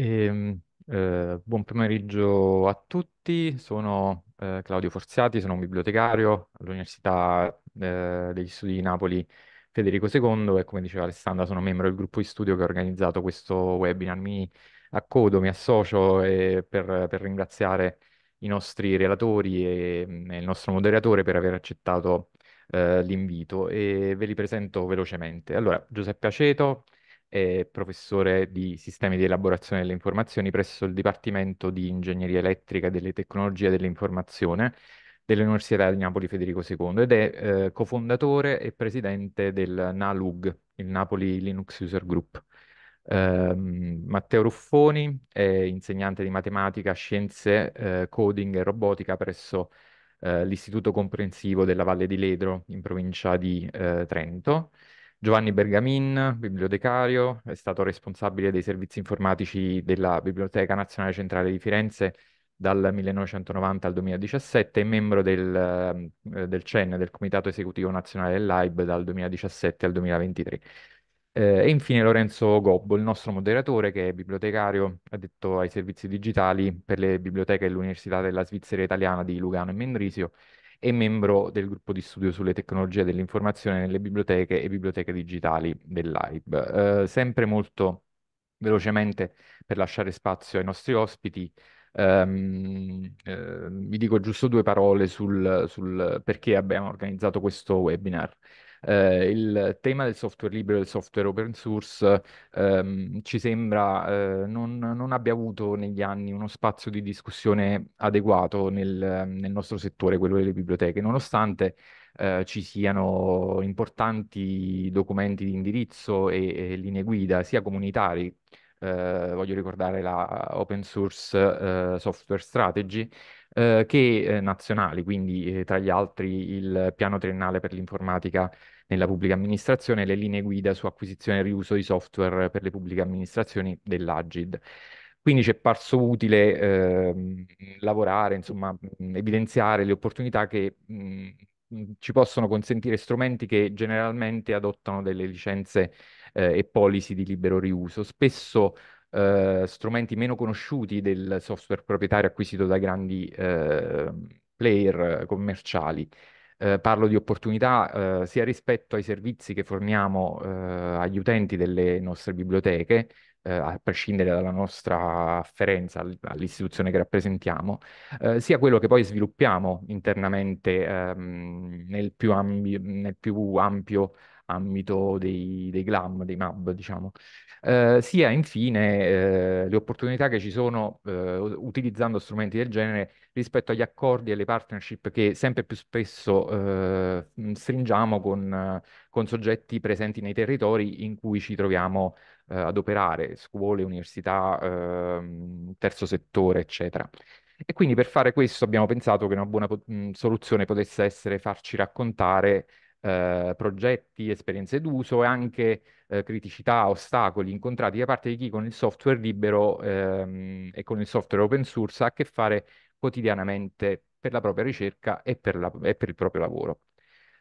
Ehm, eh, buon pomeriggio a tutti, sono eh, Claudio Forziati, sono un bibliotecario all'Università eh, degli Studi di Napoli Federico II e come diceva Alessandra sono membro del gruppo di studio che ha organizzato questo webinar. Mi accodo, mi associo per, per, ringraziare i nostri relatori e, mm, e, il nostro moderatore per aver accettato eh, l'invito e ve li presento velocemente. Allora, Giuseppe Aceto è professore di sistemi di elaborazione delle informazioni presso il Dipartimento di Ingegneria Elettrica e delle Tecnologie dell'Informazione dell'Università di Napoli Federico II ed è eh, cofondatore e presidente del NALUG, il Napoli Linux User Group. Eh, Matteo Ruffoni è insegnante di matematica, scienze, eh, coding e robotica presso eh, l'Istituto Comprensivo della Valle di Ledro in provincia di eh, Trento Giovanni Bergamin, bibliotecario, è stato responsabile dei servizi informatici della Biblioteca Nazionale Centrale di Firenze dal 1990 al 2017 e membro del, eh, del, CEN, del Comitato Esecutivo Nazionale dell'AIB dal 2017 al 2023. Eh, e infine Lorenzo Gobbo, il nostro moderatore, che è bibliotecario addetto ai servizi digitali per le biblioteche dell'Università della Svizzera Italiana di Lugano e Mendrisio e membro del gruppo di studio sulle tecnologie dell'informazione nelle biblioteche e biblioteche digitali dell'AIB. Eh, sempre molto velocemente per lasciare spazio ai nostri ospiti, ehm, eh, vi dico giusto due parole sul, sul perché abbiamo organizzato questo webinar eh, il tema del software libero e del software open source ehm, ci sembra eh, non, non, abbia avuto negli anni uno spazio di discussione adeguato nel, nel nostro settore, quello delle biblioteche, nonostante eh, ci siano importanti documenti di indirizzo e, e linee guida, sia comunitari. Eh, voglio ricordare la Open Source eh, Software Strategy, eh, che eh, nazionali, quindi eh, tra gli altri il piano triennale per l'informatica nella pubblica amministrazione le linee guida su acquisizione e riuso di software per le pubbliche amministrazioni dell'Agid. Quindi ci è parso utile eh, lavorare, insomma, evidenziare le opportunità che mh, ci possono consentire strumenti che generalmente adottano delle licenze eh, e policy di libero riuso, spesso eh, strumenti meno conosciuti del software proprietario acquisito da grandi eh, player commerciali eh, parlo di opportunità eh, sia rispetto ai servizi che forniamo eh, agli utenti delle nostre biblioteche, eh, a prescindere dalla nostra afferenza all'istituzione che rappresentiamo, eh, sia quello che poi sviluppiamo internamente ehm, nel, più ambi- nel più ampio ambito dei, dei glam, dei MAB, diciamo, eh, sia eh, infine eh, le opportunità che ci sono eh, utilizzando strumenti del genere rispetto agli accordi e alle partnership che sempre più spesso eh, stringiamo con, con, soggetti presenti nei territori in cui ci troviamo eh, ad operare, scuole, università, ehm, terzo settore, eccetera. E quindi per fare questo abbiamo pensato che una buona po- soluzione potesse essere farci raccontare eh, progetti, esperienze d'uso e anche eh, criticità, ostacoli incontrati da parte di chi con il software libero ehm, e con il software open source ha a che fare quotidianamente per la propria ricerca e per, la, e per il proprio lavoro.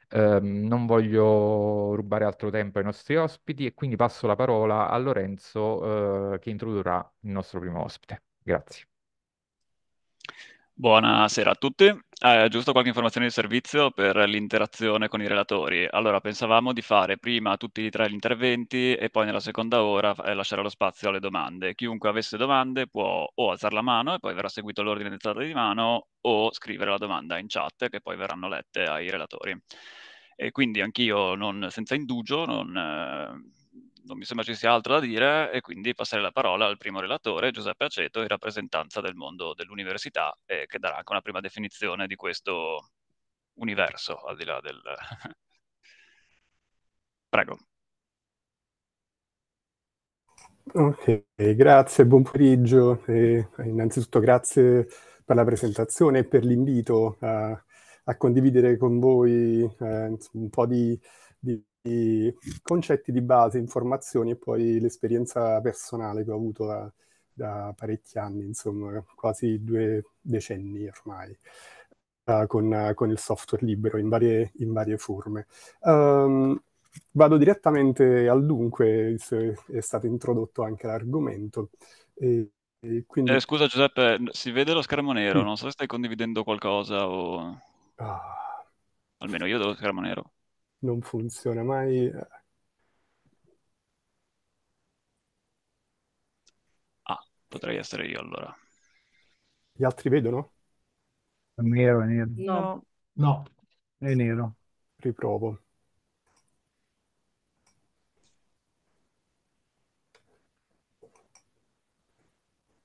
Um, non voglio rubare altro tempo ai nostri ospiti e quindi passo la parola a Lorenzo, uh, che introdurrà il nostro primo ospite. Grazie. Buonasera a tutti. Eh, giusto qualche informazione di servizio per l'interazione con i relatori. Allora, pensavamo di fare prima tutti e tre gli interventi e poi nella seconda ora eh, lasciare lo spazio alle domande. Chiunque avesse domande può o alzare la mano e poi verrà seguito l'ordine di alzata di mano o scrivere la domanda in chat che poi verranno lette ai relatori. E quindi anch'io, non, senza indugio, non... Eh, non mi sembra ci sia altro da dire e quindi passerei la parola al primo relatore, Giuseppe Aceto, in rappresentanza del mondo dell'università, eh, che darà anche una prima definizione di questo universo, al di là del... Prego. Ok, grazie, buon pomeriggio. E innanzitutto grazie per la presentazione e per l'invito a, a condividere con voi eh, un po' di, di i concetti di base, informazioni e poi l'esperienza personale che ho avuto da, da parecchi anni, insomma, quasi due decenni ormai. Uh, con, uh, con, il software libero in varie, in varie forme. Um, vado direttamente al dunque, è stato introdotto anche l'argomento. E, e quindi... eh, scusa Giuseppe, si vede lo schermo nero, mm. non so se stai condividendo qualcosa o... Ah. Almeno io lo schermo nero non funziona mai. Eh. Ah, potrei essere io allora. Gli altri vedono? È nero, è nero. No. No, è nero. Riprovo.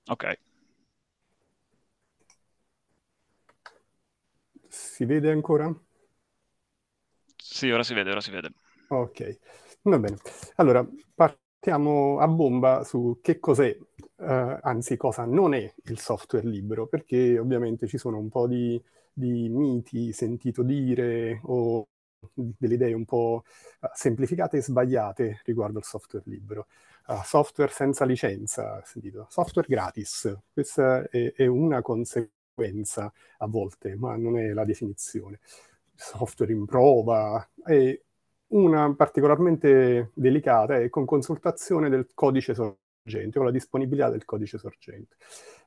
Ok. Si vede ancora? Sì, ora si vede, ora si vede. Ok, va bene. Allora, partiamo a bomba su che cos'è, eh, anzi cosa non è il software libero, perché ovviamente ci sono un po' di, di miti sentito dire o delle idee un po' eh, semplificate e sbagliate riguardo al software libero. Uh, software senza licenza, sentito. software gratis, questa è, è, una conseguenza a volte, ma non è la definizione software in prova e una particolarmente delicata è con consultazione del codice sorgente o la disponibilità del codice sorgente.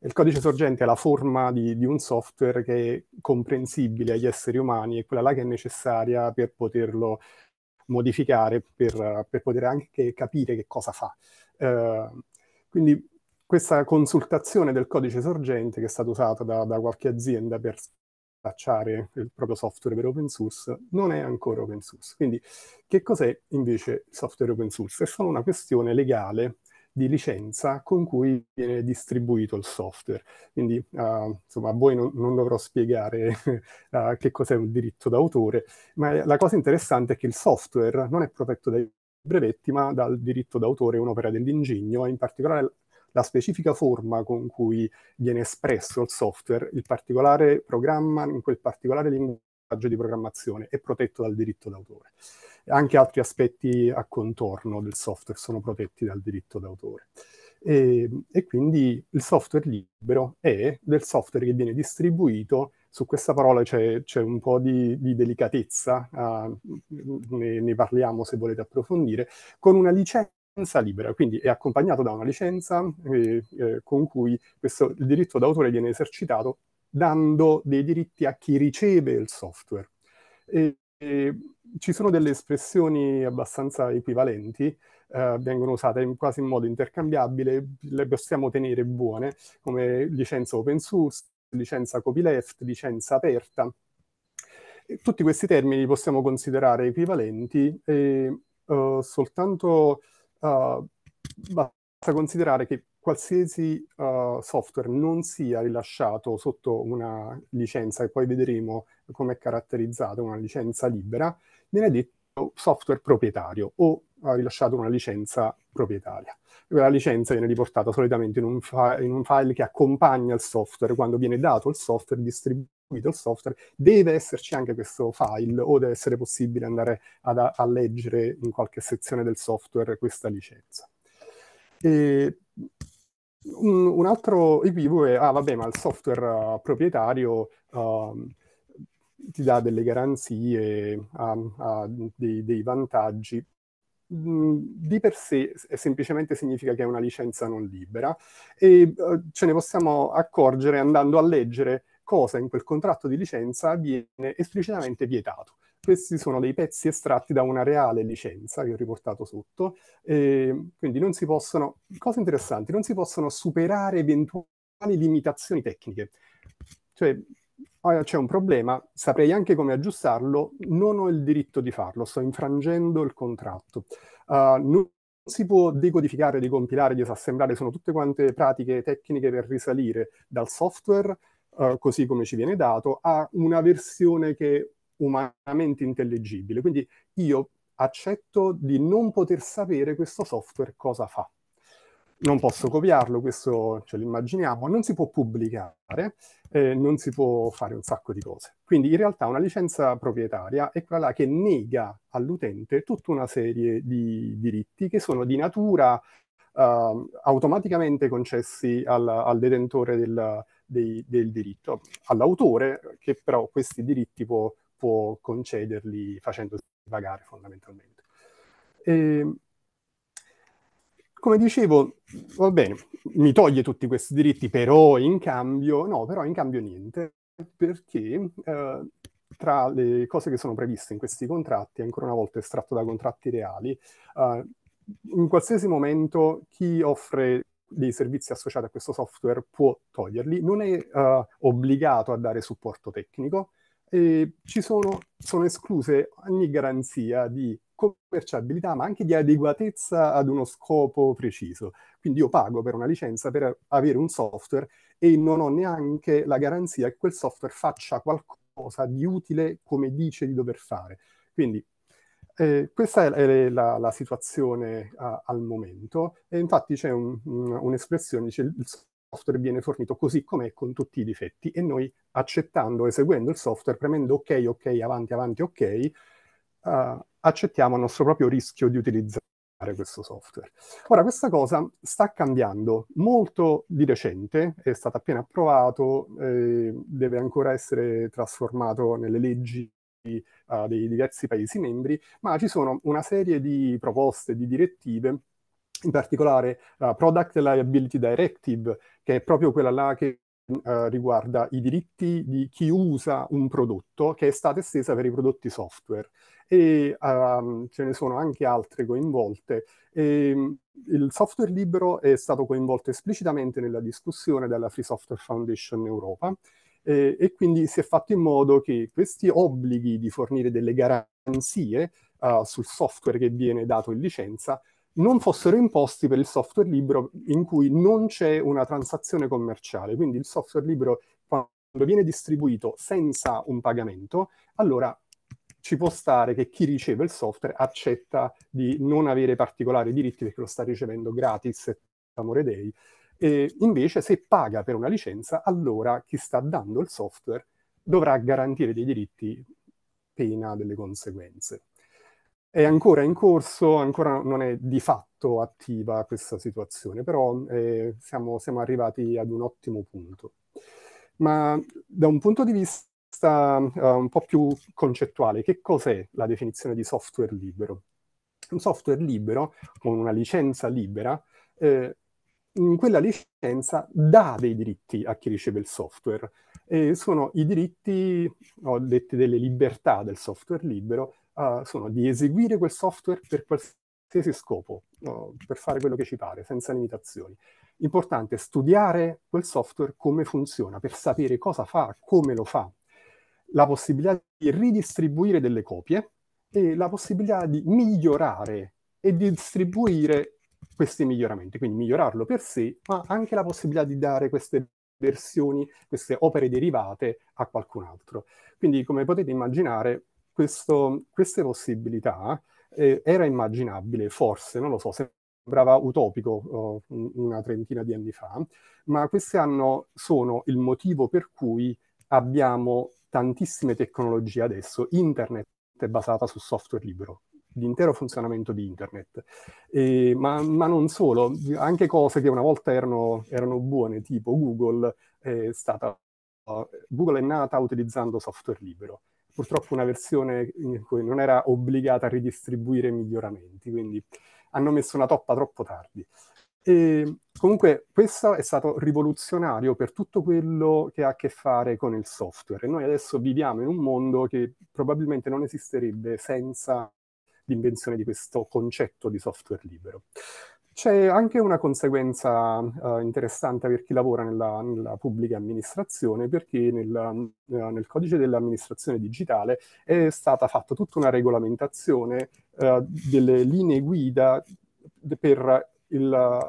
Il codice sorgente è la forma di, di un software che è comprensibile agli esseri umani e quella là che è necessaria per poterlo modificare, per, per poter anche capire che cosa fa. Uh, quindi questa consultazione del codice sorgente che è stata usata da, da qualche azienda per spacciare il proprio software per open source, non è ancora open source. Quindi che cos'è invece il software open source? È solo una questione legale di licenza con cui viene distribuito il software. Quindi, uh, insomma, a voi non, non dovrò spiegare uh, che cos'è un diritto d'autore, ma la cosa interessante è che il software non è protetto dai brevetti, ma dal diritto d'autore un'opera dell'ingegno, in particolare la specifica forma con cui viene espresso il software, il particolare programma in quel particolare linguaggio di programmazione è protetto dal diritto d'autore. Anche altri aspetti a contorno del software sono protetti dal diritto d'autore. E, e quindi il software libero è del software che viene distribuito su questa parola c'è, c'è un po' di, di delicatezza, uh, ne, ne, parliamo se volete approfondire, con una licenza libera, quindi è accompagnato da una licenza eh, eh, con cui questo, il diritto d'autore viene esercitato dando dei diritti a chi riceve il software. E, e ci sono delle espressioni abbastanza equivalenti, eh, vengono usate in quasi in modo intercambiabile, le possiamo tenere buone come licenza open source, licenza copyleft, licenza aperta. E tutti questi termini li possiamo considerare equivalenti e eh, soltanto eh, basta considerare che qualsiasi uh, software non sia rilasciato sotto una licenza, e poi vedremo come è caratterizzata una licenza libera, viene detto software proprietario o ha rilasciato una licenza proprietaria. La licenza viene riportata solitamente in un, fi- in un file che accompagna il software quando viene dato il software distribuito il software, deve esserci anche questo file o deve essere possibile andare ad, a leggere in qualche sezione del software questa licenza. E un, un, altro equivoco è, ah vabbè, ma il software uh, proprietario uh, ti dà delle garanzie, ha, ha dei, dei, vantaggi. Mm, di per sé semplicemente significa che è una licenza non libera e uh, ce ne possiamo accorgere andando a leggere cosa in quel contratto di licenza viene esplicitamente vietato. Questi sono dei pezzi estratti da una reale licenza che ho riportato sotto, eh, quindi non si possono, cose interessanti, non si possono superare eventuali limitazioni tecniche. Cioè, ah, c'è un problema, saprei anche come aggiustarlo, non ho il diritto di farlo, sto infrangendo il contratto. Uh, non si può decodificare, decompilare, disassemblare, sono tutte quante pratiche tecniche per risalire dal software eh, così come ci viene dato, a una versione che è umanamente intellegibile. Quindi io accetto di non poter sapere questo software cosa fa. Non posso copiarlo, questo ce l'immaginiamo, non si può pubblicare, eh, non si può fare un sacco di cose. Quindi in realtà una licenza proprietaria è quella che nega all'utente tutta una serie di diritti che sono di natura Uh, automaticamente concessi al, al detentore del, dei, del diritto all'autore, che però questi diritti può, può concederli facendosi pagare fondamentalmente. E, ehm, come dicevo, va bene, mi toglie tutti questi diritti, però in cambio, no, però in cambio niente, perché eh, tra le cose che sono previste in questi contratti, ancora una volta estratto da contratti reali, eh, in qualsiasi momento chi offre dei servizi associati a questo software può toglierli, non è uh, obbligato a dare supporto tecnico, e ci sono, sono escluse ogni garanzia di commerciabilità, ma anche di adeguatezza ad uno scopo preciso. Quindi io pago per una licenza per avere un software e non ho neanche la garanzia che quel software faccia qualcosa di utile come dice di dover fare. Quindi eh, questa è, è la, la, situazione a, al momento e infatti c'è un, un, un'espressione, dice il software viene fornito così com'è con tutti i difetti e noi accettando, eseguendo il software, premendo ok, ok, avanti, avanti, ok, uh, accettiamo il nostro proprio rischio di utilizzare questo software. Ora, questa cosa sta cambiando molto di recente, è stato appena approvato, eh, deve ancora essere trasformato nelle leggi uh, dei diversi Paesi membri, ma ci sono una serie di proposte, di direttive in particolare la uh, Product Liability Directive, che è proprio quella là che uh, riguarda i diritti di chi usa un prodotto, che è stata estesa per i prodotti software. E uh, ce ne sono anche altre coinvolte. E, ehm, il software libero è stato coinvolto esplicitamente nella discussione della Free Software Foundation Europa eh, e quindi si è fatto in modo che questi obblighi di fornire delle garanzie uh, sul software che viene dato in licenza non fossero imposti per il software libero in cui non c'è una transazione commerciale. Quindi il software libero quando viene distribuito senza un pagamento, allora ci può stare che chi riceve il software accetta di non avere particolari diritti perché lo sta ricevendo gratis, amore dei, e invece se paga per una licenza, allora chi sta dando il software dovrà garantire dei diritti pena delle conseguenze. È ancora in corso, ancora non è di fatto attiva questa situazione, però eh, siamo, siamo arrivati ad un ottimo punto. Ma da un punto di vista Uh, un po' più concettuale, che cos'è la definizione di software libero? Un software libero, con una licenza libera, eh, quella licenza dà dei diritti a chi riceve il software. E sono i diritti, ho detto, delle libertà del software libero, uh, sono di eseguire quel software per qualsiasi scopo, uh, per fare quello che ci pare, senza limitazioni. Importante studiare quel software come funziona, per sapere cosa fa, come lo fa. La possibilità di ridistribuire delle copie e la possibilità di migliorare e distribuire questi miglioramenti, quindi migliorarlo per sé, ma anche la possibilità di dare queste versioni, queste opere derivate a qualcun altro. Quindi come potete immaginare, questo, queste possibilità eh, era immaginabile, forse, non lo so, sembrava utopico oh, una trentina di anni fa, ma queste hanno, sono il motivo per cui abbiamo tantissime tecnologie adesso, internet è basata su software libero, l'intero funzionamento di internet. E, ma, ma, non solo, anche cose che una volta erano, erano buone, tipo Google eh, è, stata, Google è nata utilizzando software libero. Purtroppo una versione in cui non era obbligata a ridistribuire miglioramenti, quindi hanno messo una toppa troppo tardi. E comunque questo è stato rivoluzionario per tutto quello che ha a che fare con il software. E noi adesso viviamo in un mondo che probabilmente non esisterebbe senza l'invenzione di questo concetto di software libero. C'è anche una conseguenza uh, interessante per chi lavora nella, nella pubblica amministrazione, perché nel, uh, nel, codice dell'amministrazione digitale è stata fatta tutta una regolamentazione uh, delle linee guida per il,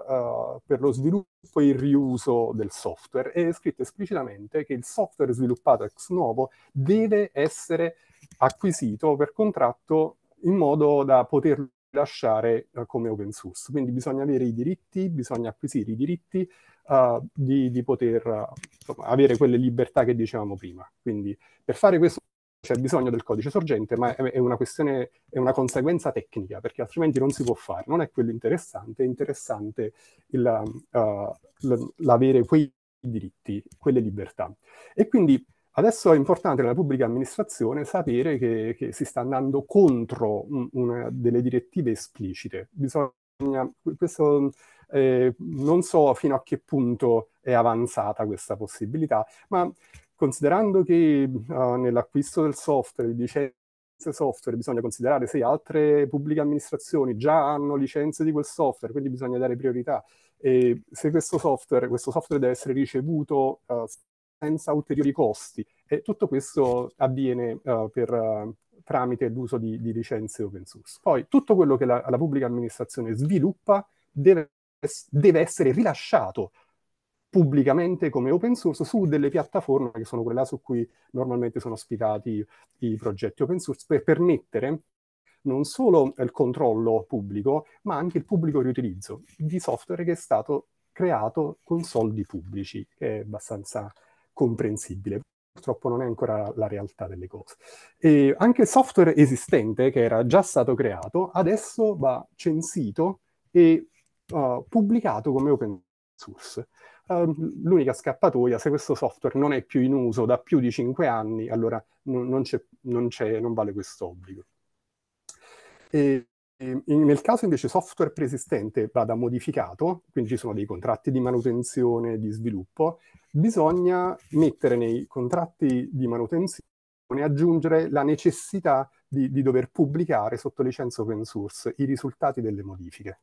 uh, per lo sviluppo e il riuso del software è scritto esplicitamente che il software sviluppato ex novo deve essere acquisito per contratto in modo da poterlo rilasciare eh, come open source. Quindi bisogna avere i diritti, bisogna acquisire i diritti uh, di, di, poter insomma, avere quelle libertà che dicevamo prima. Quindi per fare questo c'è bisogno del codice sorgente, ma è, una questione, è una conseguenza tecnica, perché altrimenti non si può fare. Non è quello interessante, è interessante il, uh, l'avere quei diritti, quelle libertà. E quindi Adesso è importante nella pubblica amministrazione sapere che, che si sta andando contro un, una, delle direttive esplicite. Bisogna, questo, eh, non so fino a che punto è avanzata questa possibilità, ma considerando che uh, nell'acquisto del software, di licenze software, bisogna considerare se altre pubbliche amministrazioni già hanno licenze di quel software, quindi bisogna dare priorità. E se questo software, questo software deve essere ricevuto uh, senza ulteriori costi. E tutto questo avviene uh, per, uh, tramite l'uso di, di, licenze open source. Poi tutto quello che la, la pubblica amministrazione sviluppa deve, deve, essere rilasciato pubblicamente come open source su delle piattaforme che sono quelle là su cui normalmente sono ospitati i progetti open source per permettere non solo il controllo pubblico, ma anche il pubblico riutilizzo di software che è stato creato con soldi pubblici, che è abbastanza comprensibile. Purtroppo non è ancora la realtà delle cose. E anche il software esistente, che era già stato creato, adesso va censito e uh, pubblicato come open source. Uh, l'unica scappatoia, se questo software non è più in uso da più di 5 anni, allora non, non, c'è, non, c'è, non vale questo obbligo. E, e ehm, nel caso invece software preesistente vada modificato, quindi ci sono dei contratti di manutenzione, di sviluppo, bisogna mettere nei contratti di manutenzione aggiungere la necessità di, di dover pubblicare sotto licenza open source i risultati delle modifiche.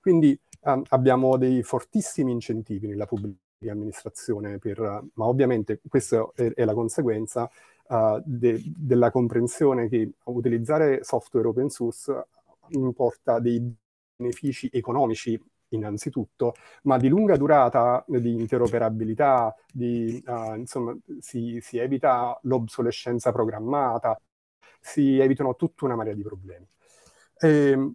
Quindi um, abbiamo dei fortissimi incentivi nella pubblica amministrazione, per, uh, ma ovviamente questa è, è la conseguenza uh, de, della comprensione che utilizzare software open source importa dei benefici economici innanzitutto, ma di lunga durata, di interoperabilità, di, uh, insomma, si, si evita l'obsolescenza programmata, si evitano tutta una marea di problemi. E, ehm,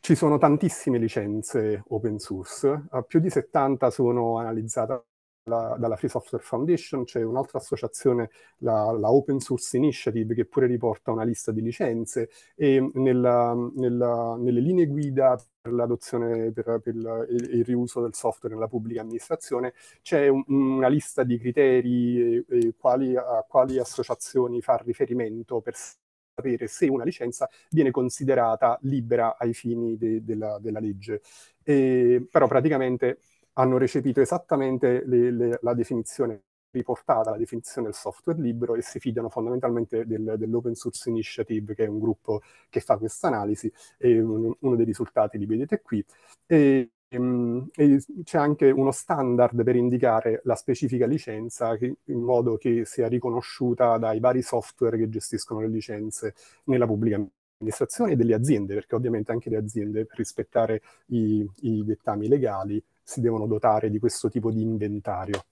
ci sono tantissime licenze open source, eh, più di 70 sono analizzate la, dalla Free Software Foundation, c'è un'altra associazione, la, la, Open Source Initiative, che pure riporta una lista di licenze e nella, nella, nelle linee guida per l'adozione, per, per il, il, riuso del software nella pubblica amministrazione, c'è un, una lista di criteri e, e quali, a quali associazioni fa riferimento per sapere se una licenza viene considerata libera ai fini de, de la, della, legge. E, però praticamente hanno recepito esattamente le, le, la definizione riportata, la definizione del software libero e si fidano fondamentalmente del, dell'Open Source Initiative, che è un gruppo che fa questa analisi e un, uno dei risultati li vedete qui. E, ehm, e c'è anche uno standard per indicare la specifica licenza in modo che sia riconosciuta dai vari software che gestiscono le licenze nella pubblica amministrazione e delle aziende, perché ovviamente anche le aziende per rispettare i, i dettami legali si devono dotare di questo tipo di inventario.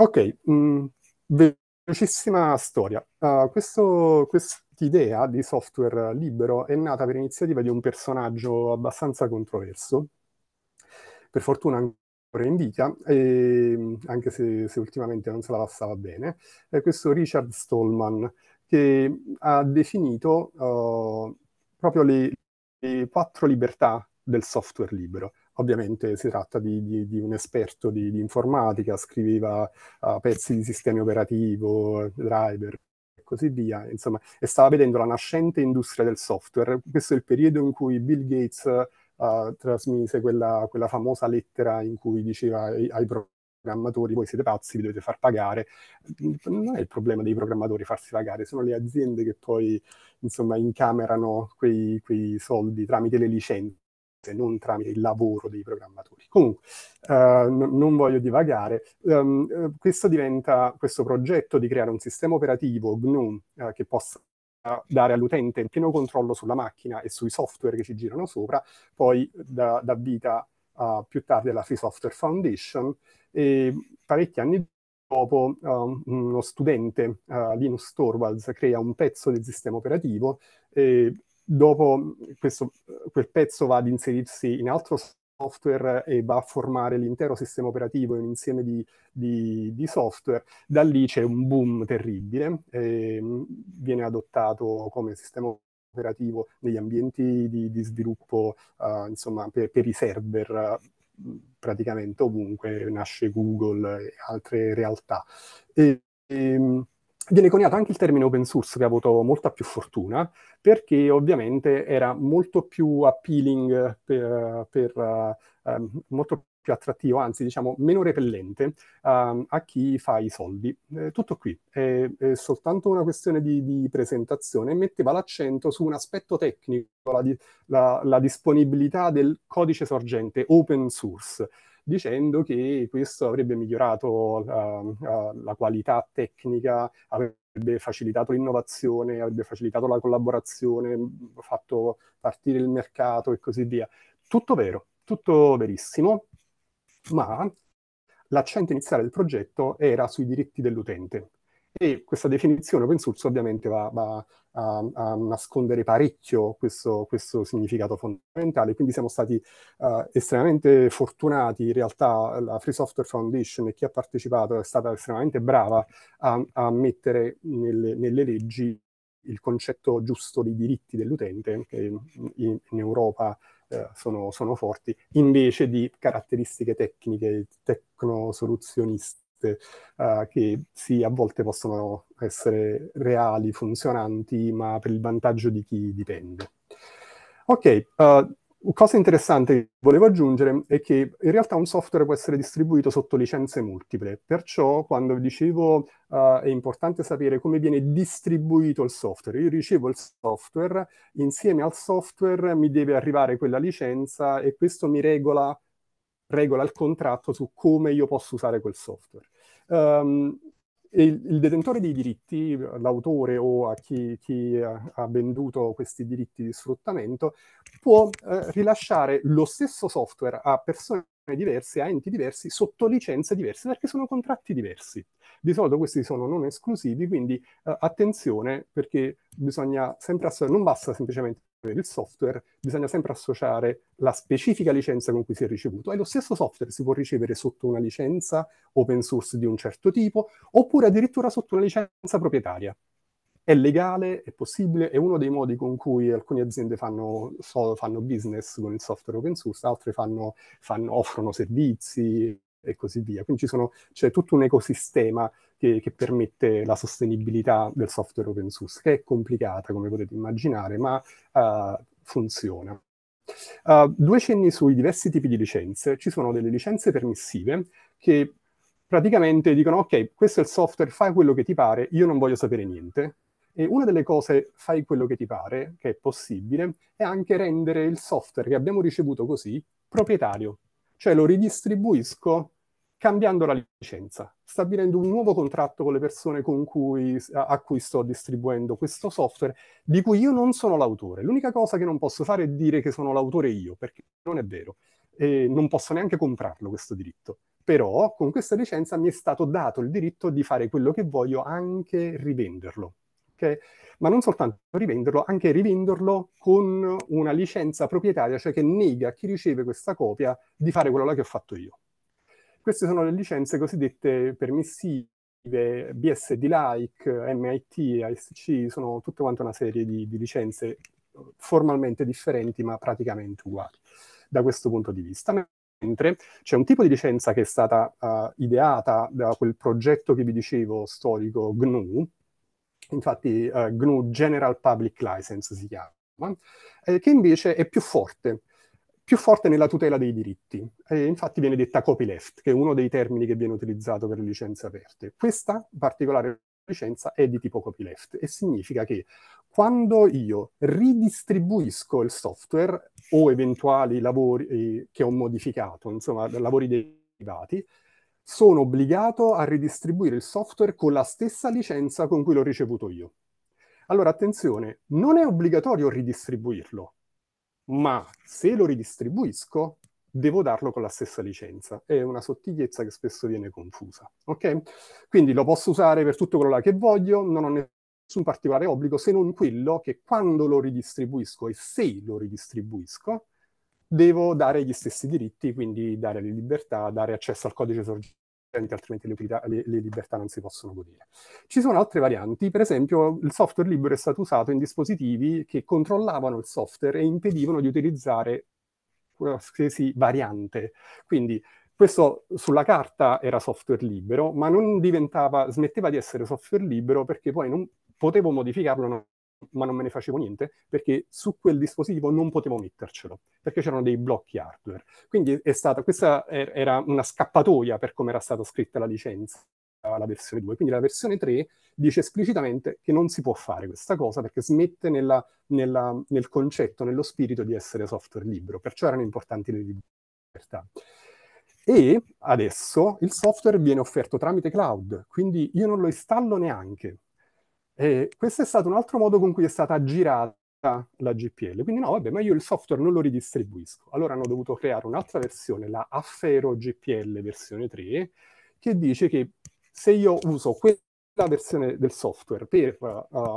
Ok, mh, mm, velocissima storia. Uh, Quest'idea di software libero è nata per iniziativa di un personaggio abbastanza controverso, per fortuna ancora in vita, e, anche se, se, ultimamente non se la passava bene, è questo Richard Stallman, che ha definito uh, proprio le, le quattro libertà del software libero ovviamente si tratta di, di, di un esperto di, di informatica, scriveva uh, pezzi di sistemi operativo, driver e così via, insomma, e stava vedendo la nascente industria del software. Questo è il periodo in cui Bill Gates uh, trasmise quella, quella, famosa lettera in cui diceva ai, ai programmatori, voi siete pazzi, vi dovete far pagare. Non è il problema dei programmatori farsi pagare, sono le aziende che poi, insomma, incamerano quei, quei soldi tramite le licenze non tramite il lavoro dei programmatori. Comunque, eh, n- non voglio divagare, um, questo diventa questo progetto di creare un sistema operativo GNU eh, che possa dare all'utente il pieno controllo sulla macchina e sui software che ci girano sopra, poi dà da- vita uh, più tardi alla Free Software Foundation e parecchi anni dopo um, uno studente, uh, Linus Torvalds, crea un pezzo del sistema operativo e dopo mm, questo, quel pezzo va ad inserirsi in altro software e va a formare l'intero sistema operativo in un insieme di, di, di, software, da lì c'è un boom terribile, e ehm, viene adottato come sistema operativo negli ambienti di, di sviluppo, uh, insomma, per, per, i server uh, praticamente ovunque, nasce Google e altre realtà. E, ehm, e, viene coniato anche il termine open source che ha avuto molta più fortuna perché ovviamente era molto più appealing per, per uh, um, molto più attrattivo, anzi diciamo meno repellente um, a chi fa i soldi. Eh, tutto qui, è, è, soltanto una questione di, di, presentazione, metteva l'accento su un aspetto tecnico, la, di, la, la disponibilità del codice sorgente open source dicendo che questo avrebbe migliorato la, la qualità tecnica, avrebbe facilitato l'innovazione, avrebbe facilitato la collaborazione, fatto partire il mercato e così via. Tutto vero, tutto verissimo, ma l'accento iniziale del progetto era sui diritti dell'utente. E questa definizione open source ovviamente va, va, a, a nascondere parecchio questo, questo, significato fondamentale, quindi siamo stati uh, estremamente fortunati, in realtà la Free Software Foundation e chi ha partecipato è stata estremamente brava a, a mettere nelle, nelle leggi il concetto giusto dei diritti dell'utente, che in, in Europa eh, sono, sono, forti, invece di caratteristiche tecniche, tecnosoluzionistiche cosiddette uh, che sì, a volte possono essere reali, funzionanti, ma per il vantaggio di chi dipende. Ok, uh, cosa interessante che volevo aggiungere è che in realtà un software può essere distribuito sotto licenze multiple, perciò quando dicevo uh, è importante sapere come viene distribuito il software, io ricevo il software, insieme al software mi deve arrivare quella licenza e questo mi regola regola il contratto su come io posso usare quel software. Um, il, il, detentore dei diritti, l'autore o a chi, chi ha venduto questi diritti di sfruttamento, può eh, rilasciare lo stesso software a persone diverse, a enti diversi, sotto licenze diverse, perché sono contratti diversi. Di solito questi sono non esclusivi, quindi eh, attenzione perché bisogna sempre assolutamente, non basta semplicemente per il software bisogna sempre associare la specifica licenza con cui si è ricevuto e lo stesso software si può ricevere sotto una licenza open source di un certo tipo oppure addirittura sotto una licenza proprietaria. È legale, è possibile, è uno dei modi con cui alcune aziende fanno, so, fanno business con il software open source, altre fanno, fanno, offrono servizi, e così via. Quindi sono, c'è tutto un ecosistema che, che, permette la sostenibilità del software open source, che è complicata, come potete immaginare, ma uh, funziona. Uh, due cenni sui diversi tipi di licenze. Ci sono delle licenze permissive che praticamente dicono ok, questo è il software, fai quello che ti pare, io non voglio sapere niente. E una delle cose, fai quello che ti pare, che è possibile, è anche rendere il software che abbiamo ricevuto così proprietario. Cioè lo ridistribuisco cambiando la licenza, stabilendo un nuovo contratto con le persone con cui, a, a, cui sto distribuendo questo software, di cui io non sono l'autore. L'unica cosa che non posso fare è dire che sono l'autore io, perché non è vero. E non posso neanche comprarlo questo diritto. Però con questa licenza mi è stato dato il diritto di fare quello che voglio, anche rivenderlo. Okay? Ma non soltanto rivenderlo, anche rivenderlo con una licenza proprietaria, cioè che nega a chi riceve questa copia di fare quello che ho fatto io. Queste sono le licenze cosiddette permissive, BSD-like, MIT, ASC, sono tutta quanta una serie di, di licenze formalmente differenti ma praticamente uguali da questo punto di vista. Mentre c'è un tipo di licenza che è stata uh, ideata da quel progetto che vi dicevo storico GNU, infatti uh, eh, GNU General Public License si chiama, eh, che invece è più forte più forte nella tutela dei diritti. E infatti viene detta copyleft, che è uno dei termini che viene utilizzato per le licenze aperte. Questa particolare licenza è di tipo copyleft e significa che quando io ridistribuisco il software o eventuali lavori eh, che ho modificato, insomma lavori derivati, sono obbligato a ridistribuire il software con la stessa licenza con cui l'ho ricevuto io. Allora attenzione, non è obbligatorio ridistribuirlo, ma se lo ridistribuisco devo darlo con la stessa licenza. È una sottigliezza che spesso viene confusa. Ok? Quindi lo posso usare per tutto quello che voglio, non ho nessun particolare obbligo se non quello che quando lo ridistribuisco e se lo ridistribuisco devo dare gli stessi diritti, quindi dare le libertà, dare accesso al codice sorgente altrimenti le, utilità, le, le, libertà non si possono godere. Ci sono altre varianti, per esempio il software libero è stato usato in dispositivi che controllavano il software e impedivano di utilizzare qualsiasi variante. Quindi questo sulla carta era software libero, ma non diventava, smetteva di essere software libero perché poi non potevo modificarlo ma non me ne facevo niente perché su quel dispositivo non potevo mettercelo perché c'erano dei blocchi hardware. Quindi è stata, questa er-, era una scappatoia per come era stata scritta la licenza, alla versione 2. Quindi la versione 3 dice esplicitamente che non si può fare questa cosa perché smette nella, nella, nel concetto, nello spirito di essere software libero. Perciò erano importanti le libertà. E adesso il software viene offerto tramite cloud, quindi io non lo installo neanche e questo è stato un altro modo con cui è stata girata la GPL. Quindi no, vabbè, ma io il software non lo ridistribuisco. Allora hanno dovuto creare un'altra versione, la Affero GPL versione 3, che dice che se io uso quella versione del software per uh,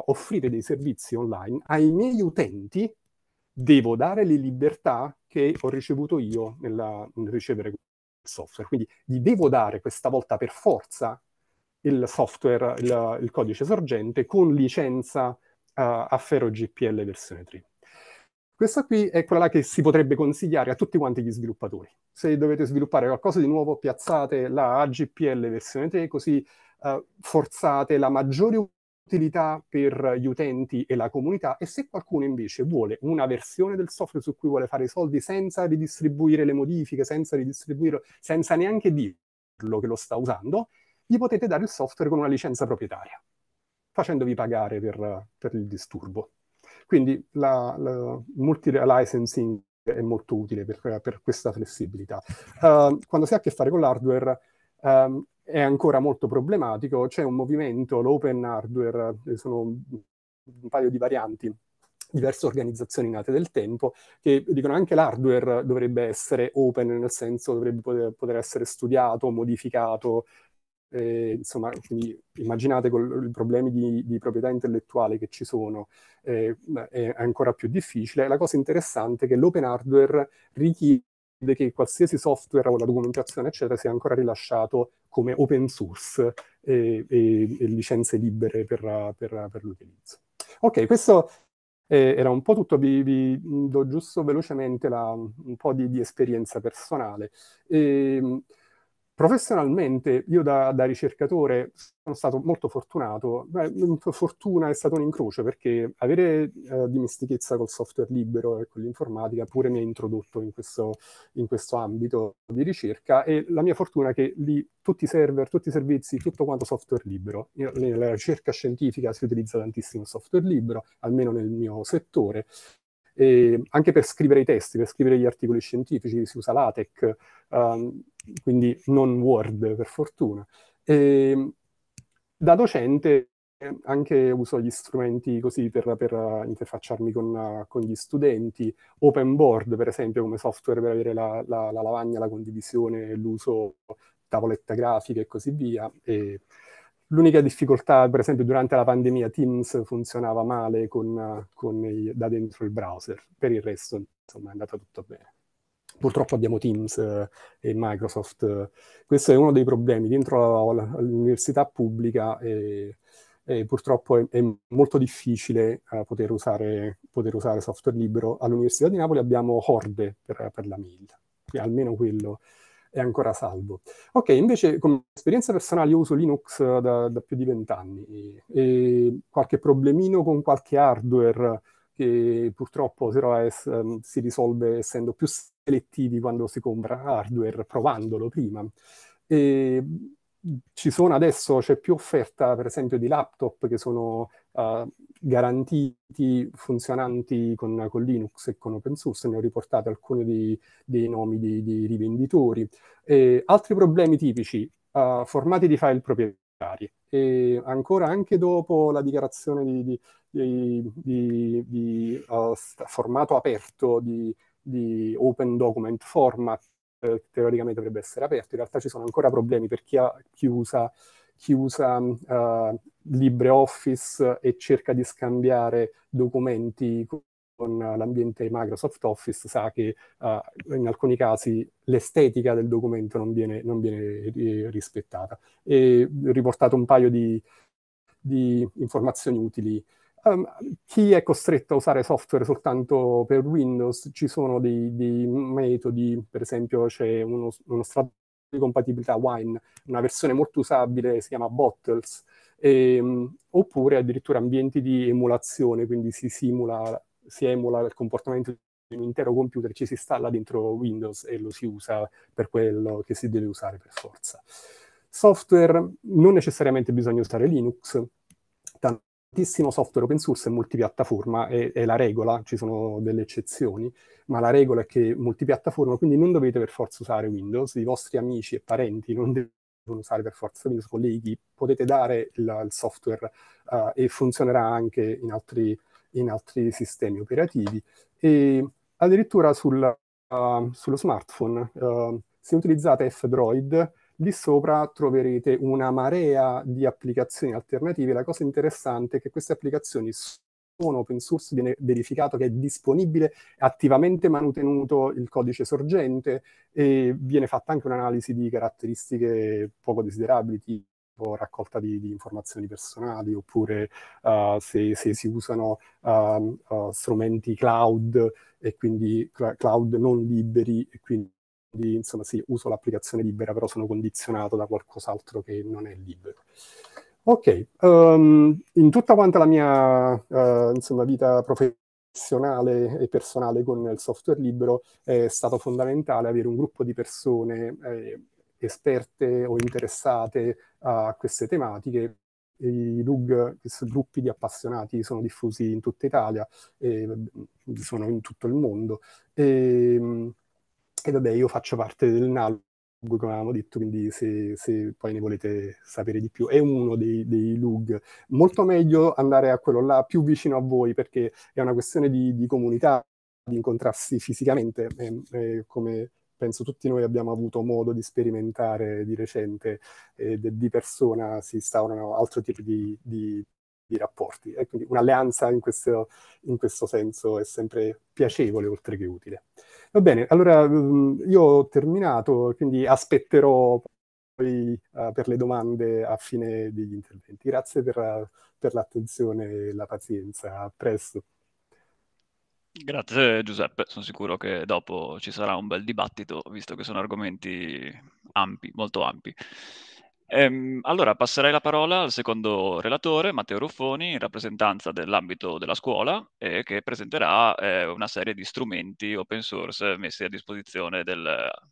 offrire dei servizi online ai miei utenti, devo dare le libertà che ho ricevuto io nella, nel ricevere il software. Quindi gli devo dare questa volta per forza il software, il, il codice sorgente con licenza uh, a Fero GPL versione 3. Questa qui è quella che si potrebbe consigliare a tutti quanti gli sviluppatori. Se dovete sviluppare qualcosa di nuovo, piazzate la AGPL versione 3, così uh, forzate la maggiore utilità per gli utenti e la comunità e se qualcuno invece vuole una versione del software su cui vuole fare i soldi senza ridistribuire le modifiche, senza ridistribuire, senza neanche dirlo che lo sta usando, gli potete dare il software con una licenza proprietaria, facendovi pagare per, per il disturbo. Quindi la, la multi-licensing è molto utile per, per questa flessibilità. Uh, quando si ha a che fare con l'hardware um, è ancora molto problematico, c'è un movimento, l'open hardware, eh, sono un paio di varianti, diverse organizzazioni nate del tempo, che dicono anche l'hardware dovrebbe essere open, nel senso dovrebbe poter, essere studiato, modificato, eh, insomma, quindi immaginate col, i problemi di, di, proprietà intellettuale che ci sono, eh, è ancora più difficile. La cosa interessante è che l'open hardware richiede che qualsiasi software o la documentazione, eccetera, sia ancora rilasciato come open source e, eh, e, e licenze libere per, per, per, l'utilizzo. Ok, questo eh, era un po' tutto, vi, vi do giusto velocemente la, un po' di, di esperienza personale. E, ehm, Professionalmente, io da, da, ricercatore sono stato molto fortunato. Beh, mm, fortuna è stato un incrocio perché avere eh, dimestichezza col software libero e con l'informatica pure mi ha introdotto in questo, in questo, ambito di ricerca e la mia fortuna è che lì tutti i server, tutti i servizi, tutto quanto software libero. Io, nella ricerca scientifica si utilizza tantissimo software libero, almeno nel mio settore. E ehm, anche per scrivere i testi, per scrivere gli articoli scientifici si usa LaTeX, um, quindi non Word per fortuna. E, ehm, da docente eh, anche uso gli strumenti così per, per eh, interfacciarmi con, eh, con, gli studenti, open board per esempio come software per avere la, la, la lavagna, la condivisione, l'uso tavolette grafiche e così via, e L'unica difficoltà, per esempio, durante la pandemia Teams funzionava male con, con i, da dentro il browser, per il resto insomma è andata tutto bene. Purtroppo abbiamo Teams eh, e Microsoft, questo è uno dei problemi, dentro la, la, l'università pubblica eh, purtroppo è, è, molto difficile eh, poter usare, poter, usare, software libero. All'Università di Napoli abbiamo Horde per, per la mail, almeno quello è ancora salvo. Ok, invece come esperienza personale io uso Linux eh, da, da più di vent'anni e qualche problemino con qualche hardware che purtroppo OS, um, ehm, si risolve essendo più selettivi quando si compra hardware, provandolo prima. E ci sono adesso, c'è più offerta per esempio di laptop che sono uh, garantiti funzionanti con, con, Linux e con open source, ne ho riportato alcuni di, dei nomi di, di rivenditori. E altri problemi tipici, uh, formati di file proprietari. E ancora anche dopo la dichiarazione di, di uh, formato aperto di Open Document Format, teoricamente dovrebbe essere aperto, in realtà ci sono ancora problemi per chi, ha, chi usa chi usa uh, LibreOffice e cerca di scambiare documenti con l'ambiente Microsoft Office sa che uh, in alcuni casi l'estetica del documento non viene, non viene eh, rispettata. E ho riportato un paio di, di informazioni utili. Um, chi è costretto a usare software soltanto per Windows, ci sono dei, dei metodi, per esempio c'è uno, uno strato di compatibilità Wine, una versione molto usabile, si chiama Bottles, e, ehm, oppure addirittura ambienti di emulazione, quindi si, simula, si emula il comportamento di un intero computer, ci si installa dentro Windows e lo si usa per quello che si deve usare per forza. Software, non necessariamente bisogna usare Linux, tantissimo software open source è multipiattaforma, è, è la regola, ci sono delle eccezioni, ma la regola è che multipiattaforma, quindi non dovete per forza usare Windows, i vostri amici e parenti non devono usare per forza Windows, colleghi, potete dare il, il software uh, e funzionerà anche in altri, in altri sistemi operativi. E addirittura sul, uh, sullo smartphone, uh, se utilizzate F-Droid, Lì sopra troverete una marea di applicazioni alternative. La cosa interessante è che queste applicazioni sono open source, viene verificato che è disponibile, è attivamente mantenuto il codice sorgente e viene fatta anche un'analisi di caratteristiche poco desiderabili, tipo raccolta di, di informazioni personali oppure uh, se, se, si usano uh, uh, strumenti cloud e quindi cl- cloud non liberi e quindi di, insomma, sì, uso l'applicazione libera, però sono condizionato da qualcos'altro che non è libero. Ok, um, in tutta quanta la mia uh, insomma, vita professionale e personale con il software libero è stato fondamentale avere un gruppo di persone eh, esperte o interessate a queste tematiche i LUG, questi gruppi di appassionati, sono diffusi in tutta Italia, e mm, sono in tutto il mondo. E, ehm, basket, vabbè, io faccio parte del NAL, come avevamo detto, quindi se, se, poi ne volete sapere di più, è uno dei, dei, LUG. Molto meglio andare a quello là più vicino a voi perché è una questione di, di comunità, di incontrarsi fisicamente, eh, eh, come penso tutti noi abbiamo avuto modo di sperimentare di recente, eh, di persona si instaurano altro tipo di, di di rapporti. E quindi un'alleanza in questo, in questo, senso è sempre piacevole oltre che utile. Va bene, allora mm, io ho terminato, quindi aspetterò poi uh, per le domande a fine degli interventi. Grazie per, per l'attenzione e la pazienza. A presto. Grazie Giuseppe, sono sicuro che dopo ci sarà un bel dibattito, visto che sono argomenti ampi, molto ampi. Ehm, allora passerei la parola al secondo relatore, Matteo Ruffoni, in rappresentanza dell'ambito della scuola, eh, che presenterà eh, una serie di strumenti open source messi a disposizione del,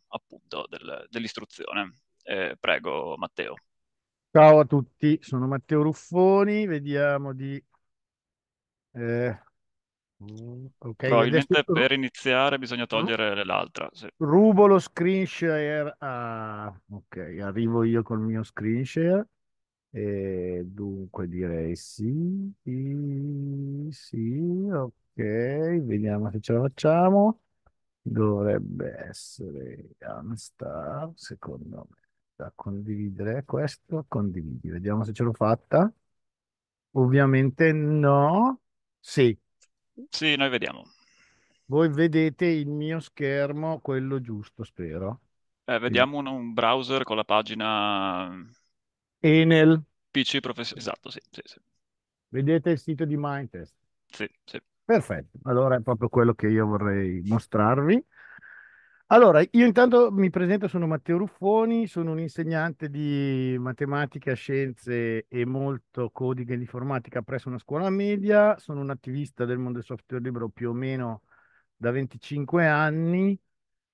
appunto, del, dell'istruzione. Eh, prego, Matteo. Ciao a tutti, sono Matteo Ruffoni, vediamo di eh, Mm, ok, Probabilmente adesso per iniziare bisogna mm? togliere l'altra. sì. rubo lo screen share. a- ok, arrivo io col mio screen share. E dunque direi sì, sì, sì, ok, vediamo se ce la facciamo. Dovrebbe essere Unstar, secondo me, da condividere questo, condividi, vediamo se ce l'ho fatta. Ovviamente no, sì, sì, noi vediamo. Voi vedete il mio schermo, quello giusto, spero. Eh, vediamo un, un browser con la pagina mm, Enel. PC professionale. Esatto, sì, sì, sì. Vedete il sito di Mindtest? Sì, sì. Perfetto, allora è proprio quello che io vorrei mostrarvi. Allora, io intanto mi presento, sono Matteo Ruffoni, sono un insegnante di matematica, scienze e molto coding e informatica presso una scuola media, sono un attivista del mondo del software libero più o meno da 25 anni,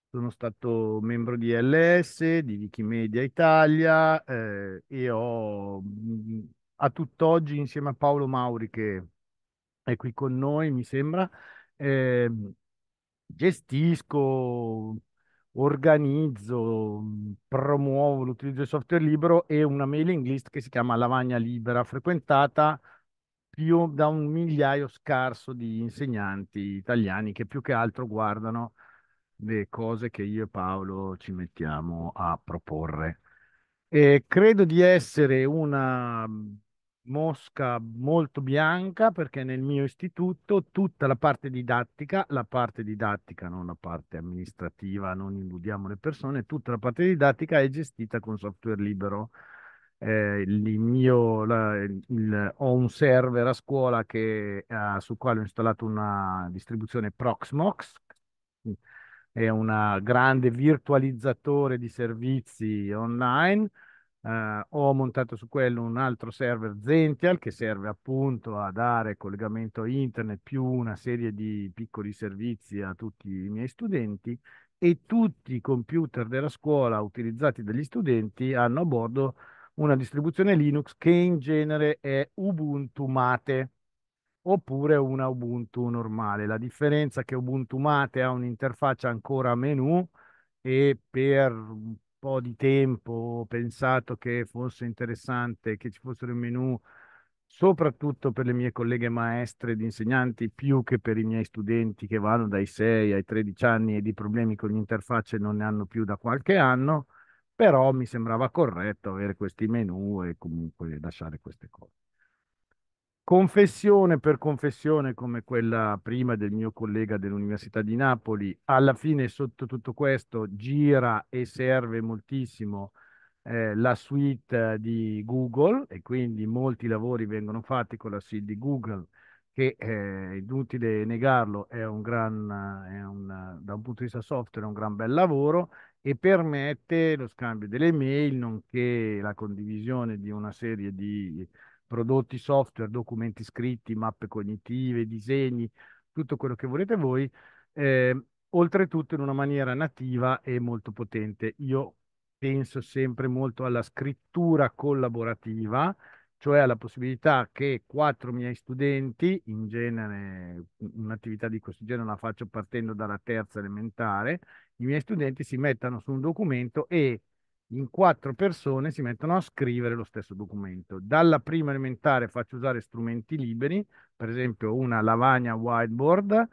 sono stato membro di LS, di Wikimedia Italia eh, e ho mm, a tutt'oggi insieme a Paolo Mauri che è qui con noi, mi sembra, eh, gestisco, organizzo, promuovo l'utilizzo del software libero e una mailing list che si chiama Lavagna Libera, frequentata più da un migliaio scarso di insegnanti italiani che più che altro guardano le cose che io e Paolo ci mettiamo a proporre. E credo di essere una mosca molto bianca perché nel mio istituto tutta la parte didattica, la parte didattica, non la parte amministrativa, non illudiamo le persone, tutta la parte didattica è gestita con software libero. Eh, il mio, la, il, ho un server a scuola che, eh, su quale ho installato una distribuzione Proxmox, è un grande virtualizzatore di servizi online Uh, ho montato su quello un altro server Zential che serve appunto a dare collegamento internet più una serie di piccoli servizi a tutti i miei studenti e tutti i computer della scuola utilizzati dagli studenti hanno a bordo una distribuzione Linux che in genere è Ubuntu Mate oppure una Ubuntu normale. La differenza è che Ubuntu Mate ha un'interfaccia ancora a menu e per po' di tempo ho pensato che fosse interessante che ci fossero in menù, soprattutto per le mie colleghe maestre ed insegnanti, più che per i miei studenti che vanno dai 6 ai 13 anni e di problemi con l'interfaccia non ne hanno più da qualche anno, però mi sembrava corretto avere questi menu e comunque lasciare queste cose confessione per confessione come quella prima del mio collega dell'Università di Napoli, alla fine sotto tutto questo gira e serve moltissimo eh, la suite di Google e quindi molti lavori vengono fatti con la suite di Google che è eh, inutile negarlo, è un gran, è un, da un punto di vista software, è un gran bel lavoro e permette lo scambio delle mail, nonché la condivisione di una serie di prodotti software, documenti scritti, mappe cognitive, disegni, tutto quello che volete voi, eh, oltretutto in una maniera nativa e molto potente. Io penso sempre molto alla scrittura collaborativa, cioè alla possibilità che quattro miei studenti, in genere un'attività di questo genere la faccio partendo dalla terza elementare, i miei studenti si mettano su un documento e in quattro persone si mettono a scrivere lo stesso documento. Dalla prima elementare faccio usare strumenti liberi, per esempio una lavagna whiteboard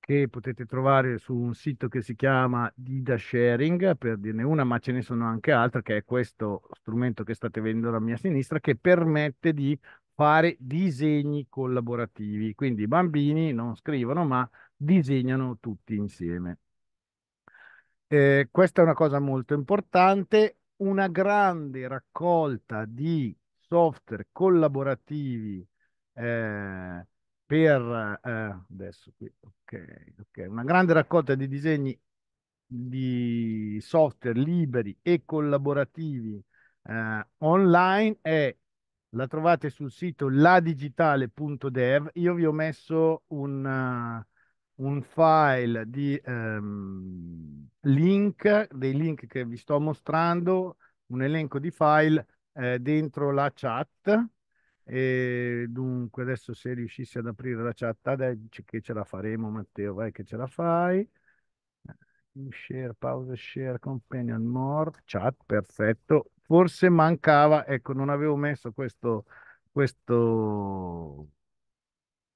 che potete trovare su un sito che si chiama Dida Sharing, per dirne una, ma ce ne sono anche altre, che è questo strumento che state vedendo alla mia sinistra, che permette di fare disegni collaborativi. Quindi i bambini non scrivono, ma disegnano tutti insieme. Eh, questa è una cosa molto importante, una grande raccolta di software collaborativi eh, per eh, adesso qui, okay, ok, una grande raccolta di disegni di software liberi e collaborativi eh, online è la trovate sul sito ladigitale.dev. Io vi ho messo un un file di ehm, link, dei link che vi sto mostrando, un elenco di file eh, dentro la chat. E dunque adesso se riuscissi ad aprire la chat, adesso che ce la faremo Matteo, vai che ce la fai. Share, pause, share, companion, more, chat, perfetto. Forse mancava, ecco, non avevo messo questo, questo,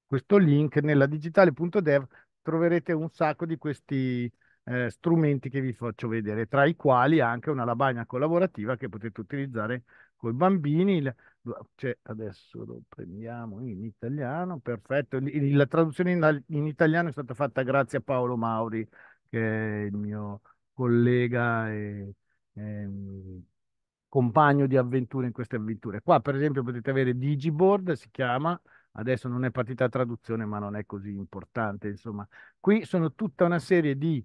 questo link nella digitale.dev troverete un sacco di questi eh, strumenti che vi faccio vedere, tra i quali anche una lavagna collaborativa che potete utilizzare con i bambini. Il, cioè, adesso lo prendiamo in italiano, perfetto. Il, la traduzione in, in italiano è stata fatta grazie a Paolo Mauri, che è il mio collega e, e ehm, compagno di avventure in queste avventure. Qua, per esempio, potete avere Digiboard, si chiama, Adesso non è partita la traduzione, ma non è così importante. Insomma, qui sono tutta una serie di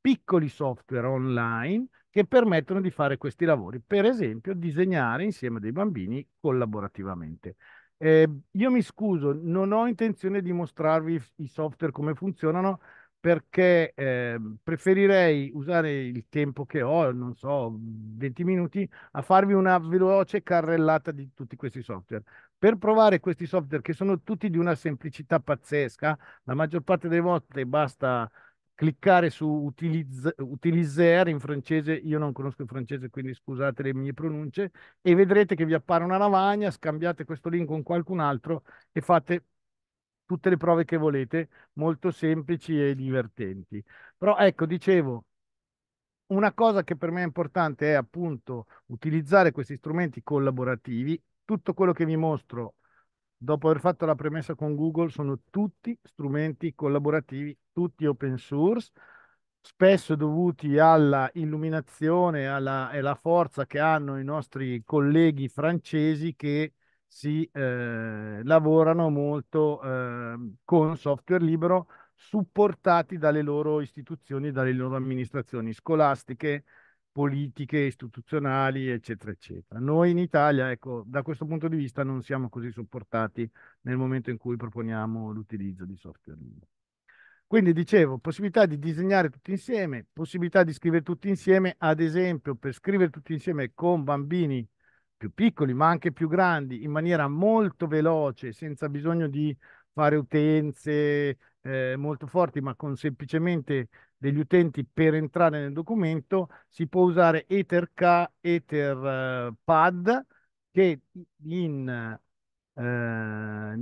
piccoli software online che permettono di fare questi lavori, per esempio disegnare insieme a dei bambini collaborativamente. Eh, io mi scuso, non ho intenzione di mostrarvi i software come funzionano perché eh, preferirei usare il tempo che ho, non so, 20 minuti, a farvi una veloce carrellata di tutti questi software per provare questi software che sono tutti di una semplicità pazzesca, la maggior parte delle volte basta cliccare su utilizz- in francese, io non conosco il francese quindi scusate le mie pronunce, e vedrete che vi appare una lavagna, scambiate questo link con qualcun altro e fate tutte le prove che volete, molto semplici e divertenti. Però ecco, dicevo, una cosa che per me è importante è appunto utilizzare questi strumenti collaborativi tutto quello che vi mostro dopo aver fatto la premessa con Google sono tutti strumenti collaborativi, tutti open source, spesso dovuti alla illuminazione alla, e alla forza che hanno i nostri colleghi francesi che si eh, lavorano molto eh, con software libero supportati dalle loro istituzioni, dalle loro amministrazioni scolastiche, politiche, istituzionali, eccetera, eccetera. Noi in Italia, ecco, da questo punto di vista non siamo così supportati nel momento in cui proponiamo l'utilizzo di software libero. Quindi dicevo, possibilità di disegnare tutti insieme, possibilità di scrivere tutti insieme, ad esempio per scrivere tutti insieme con bambini più piccoli ma anche più grandi in maniera molto veloce, senza bisogno di fare utenze eh, molto forti, ma con semplicemente degli utenti per entrare nel documento, si può usare EtherK, EtherPad, eh, che in, eh, nel,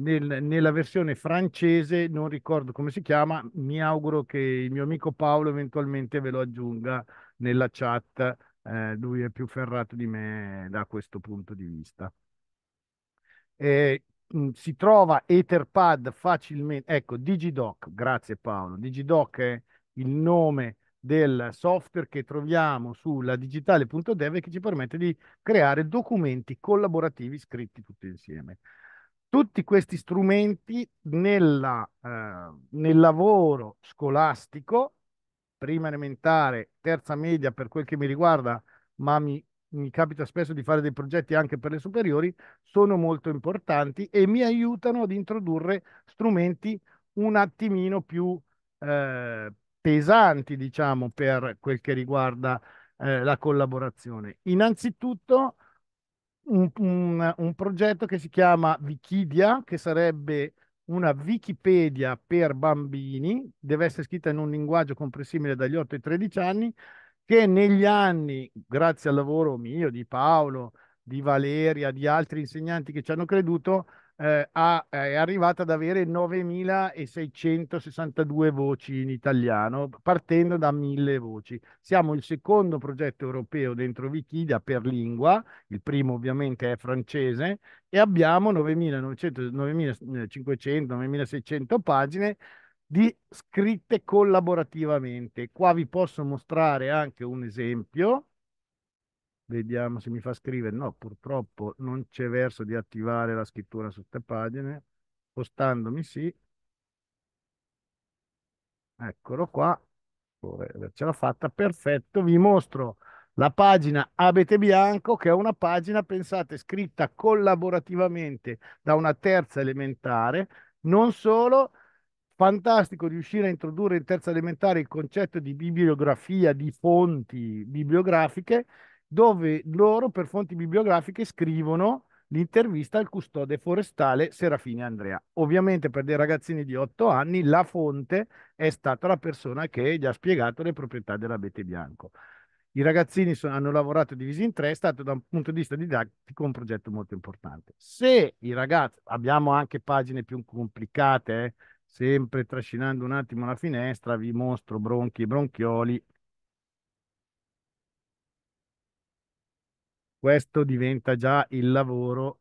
nella versione francese, non ricordo come si chiama, mi auguro che il mio amico Paolo eventualmente ve lo aggiunga nella chat, eh, lui è più ferrato di me da questo punto di vista. Eh, si trova Etherpad facilmente, ecco, DigiDoc, grazie Paolo, DigiDoc è il nome del software che troviamo sulla digitale.dev che ci permette di creare documenti collaborativi scritti tutti insieme. Tutti questi strumenti nella, eh, nel lavoro scolastico, prima elementare, terza media per quel che mi riguarda, ma mi, mi capita spesso di fare dei progetti anche per le superiori, sono molto importanti e mi aiutano ad introdurre strumenti un attimino più, eh, pesanti, diciamo, per quel che riguarda eh, la collaborazione. Innanzitutto un, un, un progetto che si chiama Wikidia, che sarebbe una Wikipedia per bambini, deve essere scritta in un linguaggio comprensibile dagli 8 ai 13 anni, che negli anni, grazie al lavoro mio, di Paolo, di Valeria, di altri insegnanti che ci hanno creduto, eh, ha, è arrivata ad avere 9.662 voci in italiano, partendo da 1.000 voci. Siamo il secondo progetto europeo dentro Wikidia per lingua, il primo ovviamente è francese, e abbiamo 9.900, 9.500, 9.600 pagine di scritte collaborativamente. Qua vi posso mostrare anche un esempio Vediamo se mi fa scrivere. No, purtroppo non c'è verso di attivare la scrittura su queste pagine. Spostandomi sì. Eccolo qua. Ce l'ho fatta. Perfetto. Vi mostro la pagina Abete Bianco, che è una pagina, pensate, scritta collaborativamente da una terza elementare. Non solo, fantastico riuscire a introdurre in terza elementare il concetto di bibliografia, di fonti bibliografiche dove loro per fonti bibliografiche scrivono l'intervista al custode forestale Serafine Andrea. Ovviamente per dei ragazzini di 8 anni la fonte è stata la persona che gli ha spiegato le proprietà dell'abete bianco. I ragazzini sono, hanno lavorato divisi in tre, è stato da un punto di vista didattico un progetto molto importante. Se i ragazzi, abbiamo anche pagine più complicate, eh, sempre trascinando un attimo la finestra, vi mostro bronchi e bronchioli, questo diventa già il lavoro.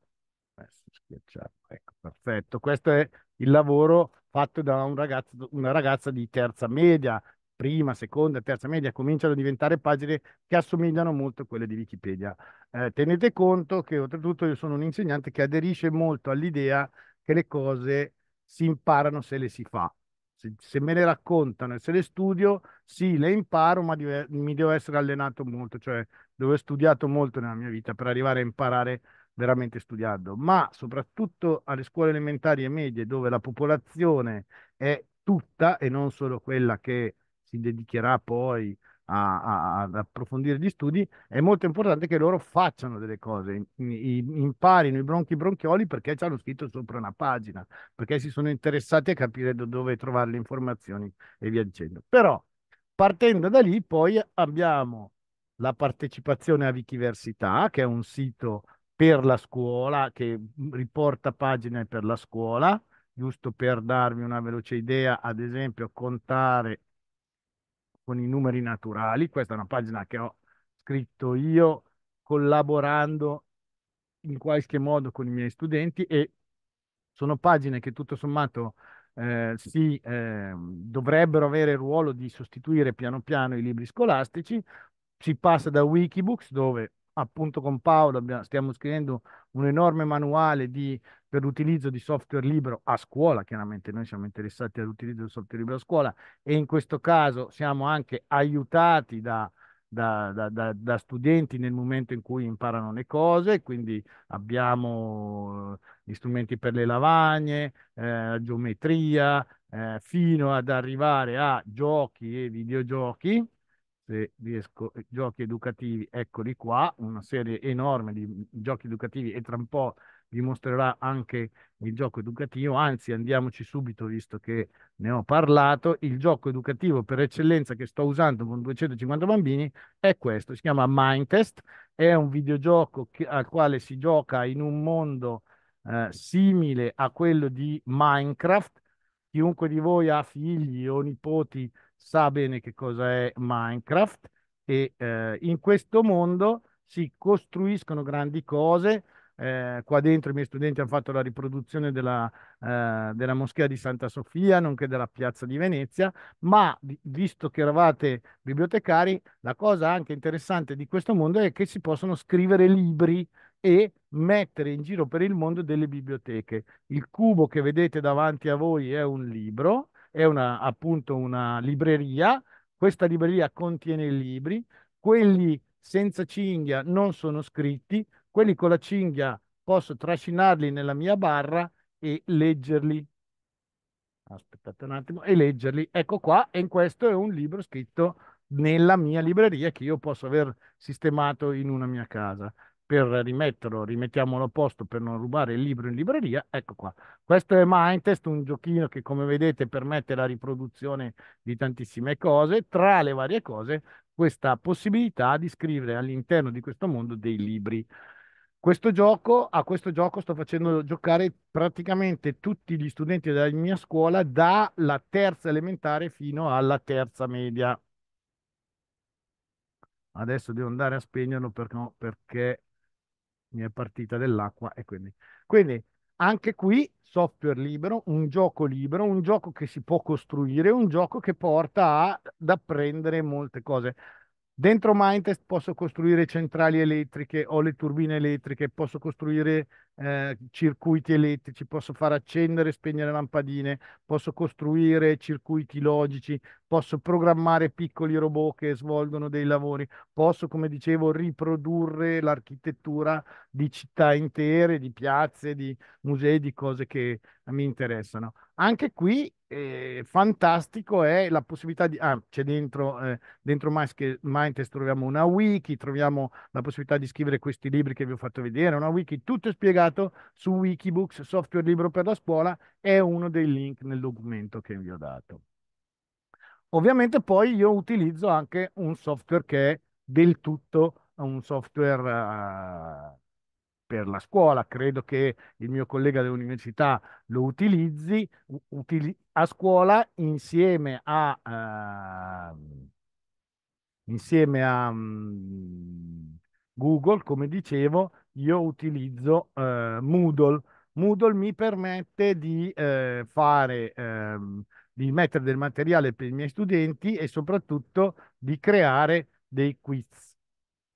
Ecco, perfetto. Questo è il lavoro fatto da un ragazzo, una ragazza di terza media, prima, seconda, terza media, cominciano a diventare pagine che assomigliano molto a quelle di Wikipedia. Eh, tenete conto che oltretutto io sono un insegnante che aderisce molto all'idea che le cose si imparano se le si fa. Se, se, me le raccontano e se le studio, sì, le imparo, ma mi devo essere allenato molto, cioè dove ho studiato molto nella mia vita per arrivare a imparare veramente studiando, ma soprattutto alle scuole elementari e medie dove la popolazione è tutta e non solo quella che si dedicherà poi a, a, ad approfondire gli studi, è molto importante che loro facciano delle cose, imparino i bronchi bronchioli perché ci hanno scritto sopra una pagina, perché si sono interessati a capire dove trovare le informazioni e via dicendo. Però partendo da lì poi abbiamo la partecipazione a Wikiversità, che è un sito per la scuola, che riporta pagine per la scuola, giusto per darvi una veloce idea, ad esempio contare con i numeri naturali, questa è una pagina che ho scritto io collaborando in qualche modo con i miei studenti e sono pagine che tutto sommato eh, si eh, dovrebbero avere il ruolo di sostituire piano piano i libri scolastici, si passa da Wikibooks dove appunto con Paolo abbiamo, stiamo scrivendo un enorme manuale di, per l'utilizzo di software libero a scuola, chiaramente noi siamo interessati all'utilizzo del software libero a scuola e in questo caso siamo anche aiutati da, da, da, da studenti nel momento in cui imparano le cose, quindi abbiamo eh, gli strumenti per le lavagne, eh, geometria, eh, fino ad arrivare a giochi e videogiochi se riesco, eh, giochi educativi, eccoli qua, una serie enorme di mm, giochi educativi e tra un po' vi mostrerà anche il gioco educativo, anzi andiamoci subito visto che ne ho parlato, il gioco educativo per eccellenza che sto usando con 250 bambini è questo, si chiama Mindtest, è un videogioco che, al quale si gioca in un mondo eh, simile a quello di Minecraft, chiunque di voi ha figli o nipoti sa bene che cosa è Minecraft e eh, in questo mondo si costruiscono grandi cose. Eh, qua dentro i miei studenti hanno fatto la riproduzione della, eh, della, moschea di Santa Sofia, nonché della piazza di Venezia, ma visto che eravate bibliotecari, la cosa anche interessante di questo mondo è che si possono scrivere libri e mettere in giro per il mondo delle biblioteche. Il cubo che vedete davanti a voi è un libro è una, appunto una libreria, questa libreria contiene i libri, quelli senza cinghia non sono scritti, quelli con la cinghia posso trascinarli nella mia barra e leggerli. Aspettate un attimo, e leggerli. Ecco qua, e questo è un libro scritto nella mia libreria che io posso aver sistemato in una mia casa per rimetterlo, rimettiamolo a posto per non rubare il libro in libreria, ecco qua. Questo è Mindtest, un giochino che come vedete permette la riproduzione di tantissime cose, tra le varie cose questa possibilità di scrivere all'interno di questo mondo dei libri. Questo gioco, a questo gioco sto facendo giocare praticamente tutti gli studenti della mia scuola dalla terza elementare fino alla terza media. Adesso devo andare a spegnerlo perché, perché mi è partita dell'acqua e quindi... quindi anche qui software libero, un gioco libero, un gioco che si può costruire, un gioco che porta ad apprendere molte cose. Dentro Mindtest posso costruire centrali elettriche, ho le turbine elettriche, posso costruire eh, circuiti elettrici, posso far accendere e spegnere lampadine, posso costruire circuiti logici, posso programmare piccoli robot che svolgono dei lavori, posso, come dicevo, riprodurre l'architettura di città intere, di piazze, di musei, di cose che mi interessano. Anche qui eh, fantastico è la possibilità di... Ah, c'è dentro, eh, dentro Mindtest troviamo una wiki, troviamo la possibilità di scrivere questi libri che vi ho fatto vedere, una wiki tutto spiegato pubblicato su Wikibooks, software libro per la scuola, è uno dei link nel documento che vi ho dato. Ovviamente poi io utilizzo anche un software che è del tutto un software uh, per la scuola, credo che il mio collega dell'università lo utilizzi utili a scuola insieme a, uh, insieme a um, Google, come dicevo, io utilizzo eh, Moodle. Moodle mi permette di eh, fare, ehm, di mettere del materiale per i miei studenti e soprattutto di creare dei quiz.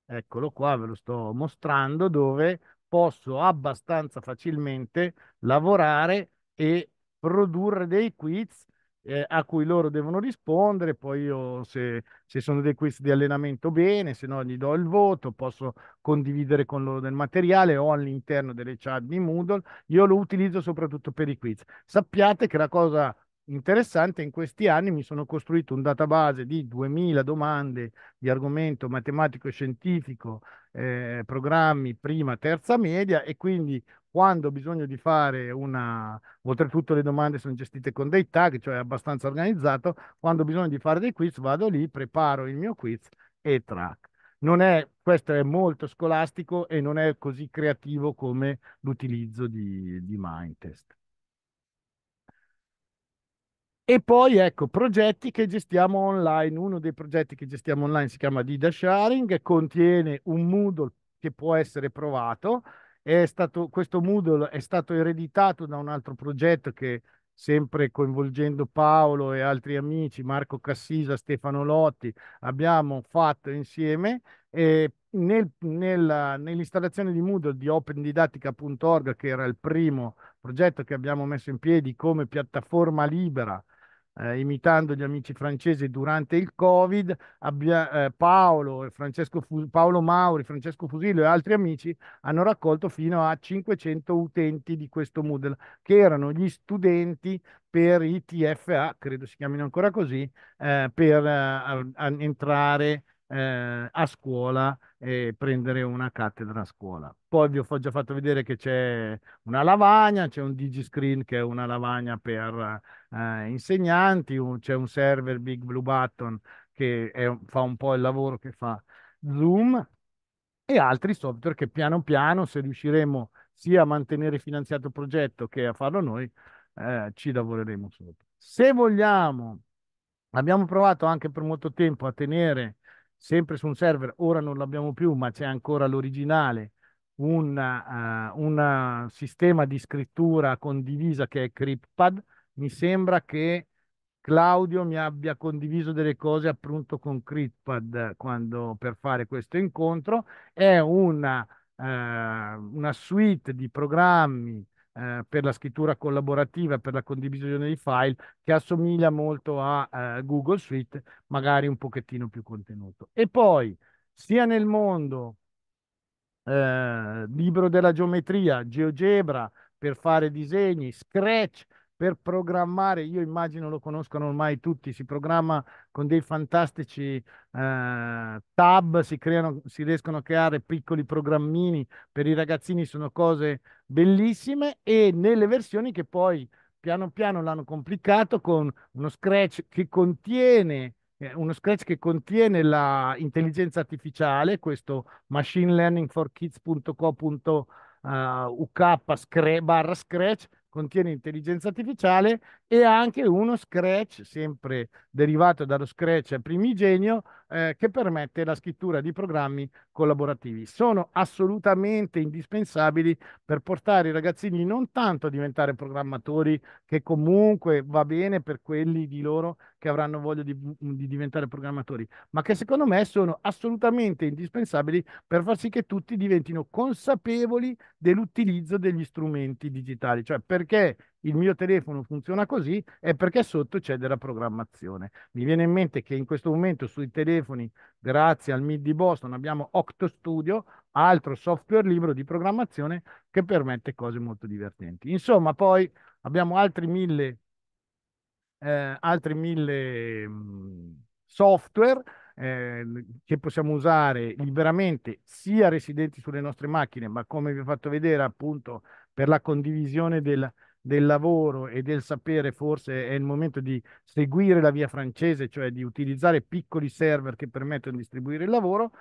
Eccolo qua, ve lo sto mostrando, dove posso abbastanza facilmente lavorare e produrre dei quiz eh, a cui loro devono rispondere, poi io se, se, sono dei quiz di allenamento bene, se no gli do il voto, posso condividere con loro del materiale o all'interno delle chat di Moodle, io lo utilizzo soprattutto per i quiz. Sappiate che la cosa interessante, in questi anni mi sono costruito un database di 2000 domande di argomento matematico-scientifico, eh, programmi prima, terza media e quindi quando ho bisogno di fare una, oltretutto le domande sono gestite con dei tag, cioè abbastanza organizzato, quando ho bisogno di fare dei quiz vado lì, preparo il mio quiz e track. Non è, questo è molto scolastico e non è così creativo come l'utilizzo di, di Mindtest. E poi ecco, progetti che gestiamo online. Uno dei progetti che gestiamo online si chiama Dida Sharing, contiene un Moodle che può essere provato Stato, questo Moodle è stato ereditato da un altro progetto che sempre coinvolgendo Paolo e altri amici, Marco Cassisa, Stefano Lotti, abbiamo fatto insieme E nel, nel, nell'installazione di Moodle di opendidattica.org, che era il primo progetto che abbiamo messo in piedi come piattaforma libera eh, imitando gli amici francesi durante il Covid, abbia, eh, Paolo, Fu- Paolo, Mauri, Francesco Fusillo e altri amici hanno raccolto fino a 500 utenti di questo Moodle, che erano gli studenti per i TFA, credo si chiamino ancora così, eh, per eh, a, a entrare eh, a scuola e prendere una cattedra a scuola. Poi vi ho già fatto vedere che c'è una lavagna, c'è un DigiScreen che è una lavagna per eh, insegnanti, un, c'è un server Big Blue Button che è, fa un po' il lavoro che fa Zoom e altri software che piano piano, se riusciremo sia a mantenere finanziato il progetto che a farlo noi, eh, ci lavoreremo sopra. Se vogliamo, abbiamo provato anche per molto tempo a tenere sempre su un server, ora non l'abbiamo più, ma c'è ancora l'originale, un, uh, sistema di scrittura condivisa che è CryptPad. Mi sembra che Claudio mi abbia condiviso delle cose appunto con CryptPad quando, per fare questo incontro. È una, uh, una suite di programmi eh, per la scrittura collaborativa, per la condivisione di file, che assomiglia molto a eh, Google Suite, magari un pochettino più contenuto. E poi, sia nel mondo eh, libro della geometria, GeoGebra per fare disegni, Scratch per programmare, io immagino lo conoscono ormai tutti, si programma con dei fantastici eh, tab, si, creano, si riescono a creare piccoli programmini, per i ragazzini sono cose bellissime e nelle versioni che poi piano piano l'hanno complicato con uno scratch che contiene eh, uno scratch che contiene l'intelligenza artificiale, questo machine learning for kids.co.uk eh, barra scratch contiene intelligenza artificiale e anche uno Scratch, sempre derivato dallo Scratch primigenio, eh, che permette la scrittura di programmi collaborativi. Sono assolutamente indispensabili per portare i ragazzini non tanto a diventare programmatori, che comunque va bene per quelli di loro che avranno voglia di, mm, di diventare programmatori, ma che secondo me sono assolutamente indispensabili per far sì che tutti diventino consapevoli dell'utilizzo degli strumenti digitali, cioè perché il mio telefono funziona così è perché sotto c'è della programmazione. Mi viene in mente che in questo momento sui telefoni, grazie al MID di Boston, abbiamo Octo altro software libero di programmazione che permette cose molto divertenti. Insomma, poi abbiamo altri mille, eh, altri mille mh, software eh, che possiamo usare liberamente sia residenti sulle nostre macchine, ma come vi ho fatto vedere appunto per la condivisione del, del lavoro e del sapere forse è il momento di seguire la via francese, cioè di utilizzare piccoli server che permettono di distribuire il lavoro,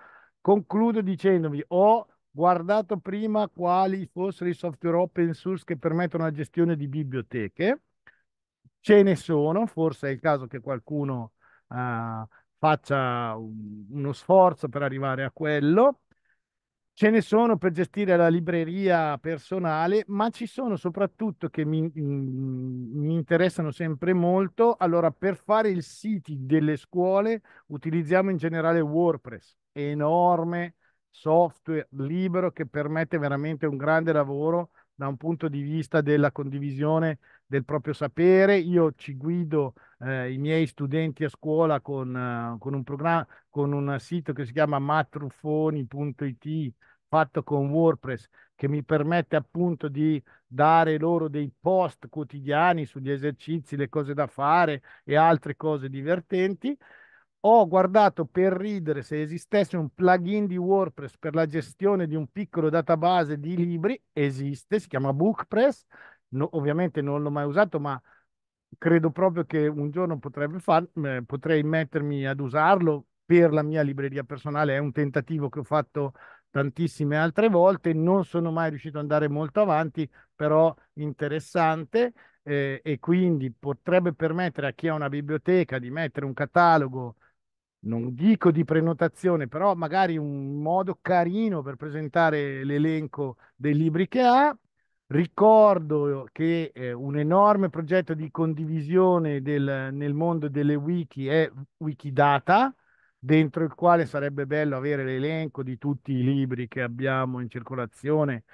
concludo dicendovi ho guardato prima quali fossero i software open source che permettono la gestione di biblioteche. Ce ne sono, forse è il caso che qualcuno uh, faccia un, uno sforzo per arrivare a quello ce ne sono per gestire la libreria personale, ma ci sono soprattutto che mi, mm, mi, interessano sempre molto. Allora, per fare il sito delle scuole utilizziamo in generale WordPress, enorme software libero che permette veramente un grande lavoro da un punto di vista della condivisione del proprio sapere. Io ci guido eh, i miei studenti a scuola con, uh, con un programma, con un sito che si chiama matrufoni.it, fatto con WordPress che mi permette appunto di dare loro dei post quotidiani sugli esercizi, le cose da fare e altre cose divertenti. Ho guardato per ridere se esistesse un plugin di WordPress per la gestione di un piccolo database di libri. Esiste, si chiama BookPress. No, ovviamente non l'ho mai usato, ma credo proprio che un giorno far, eh, potrei mettermi ad usarlo per la mia libreria personale. È un tentativo che ho fatto tantissime altre volte, non sono mai riuscito ad andare molto avanti, però interessante eh, e quindi potrebbe permettere a chi ha una biblioteca di mettere un catalogo, non dico di prenotazione, però magari un modo carino per presentare l'elenco dei libri che ha. Ricordo che eh, un enorme progetto di condivisione del, nel mondo delle wiki è Wikidata, dentro il quale sarebbe bello avere l'elenco di tutti i libri che abbiamo in circolazione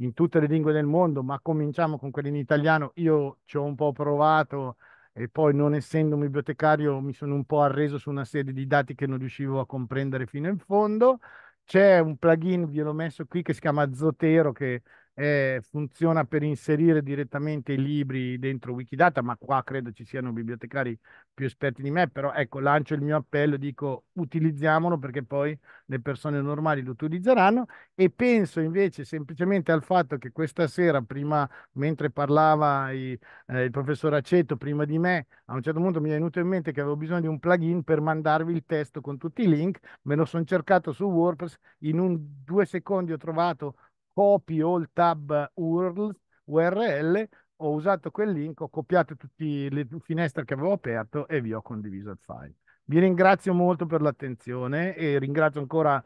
in tutte le lingue del mondo, ma cominciamo con quelli in italiano. Io ci ho un po' provato e poi non essendo un bibliotecario mi sono un po' arreso su una serie di dati che non riuscivo a comprendere fino in fondo. C'è un plugin, vi l'ho messo qui, che si chiama Zotero, che eh, funziona per inserire direttamente i libri dentro Wikidata, ma qua credo ci siano bibliotecari più esperti di me, però ecco, lancio il mio appello, dico utilizziamolo perché poi le persone normali lo utilizzeranno e penso invece semplicemente al fatto che questa sera, prima, mentre parlava i, eh, il professor Aceto, prima di me, a un certo punto mi è venuto in mente che avevo bisogno di un plugin per mandarvi il testo con tutti i link, me lo sono cercato su WordPress, in un due secondi ho trovato copy all tab URL, URL ho usato quel link, ho copiato tutte le finestre che avevo aperto e vi ho condiviso il file. Vi ringrazio molto per l'attenzione e ringrazio ancora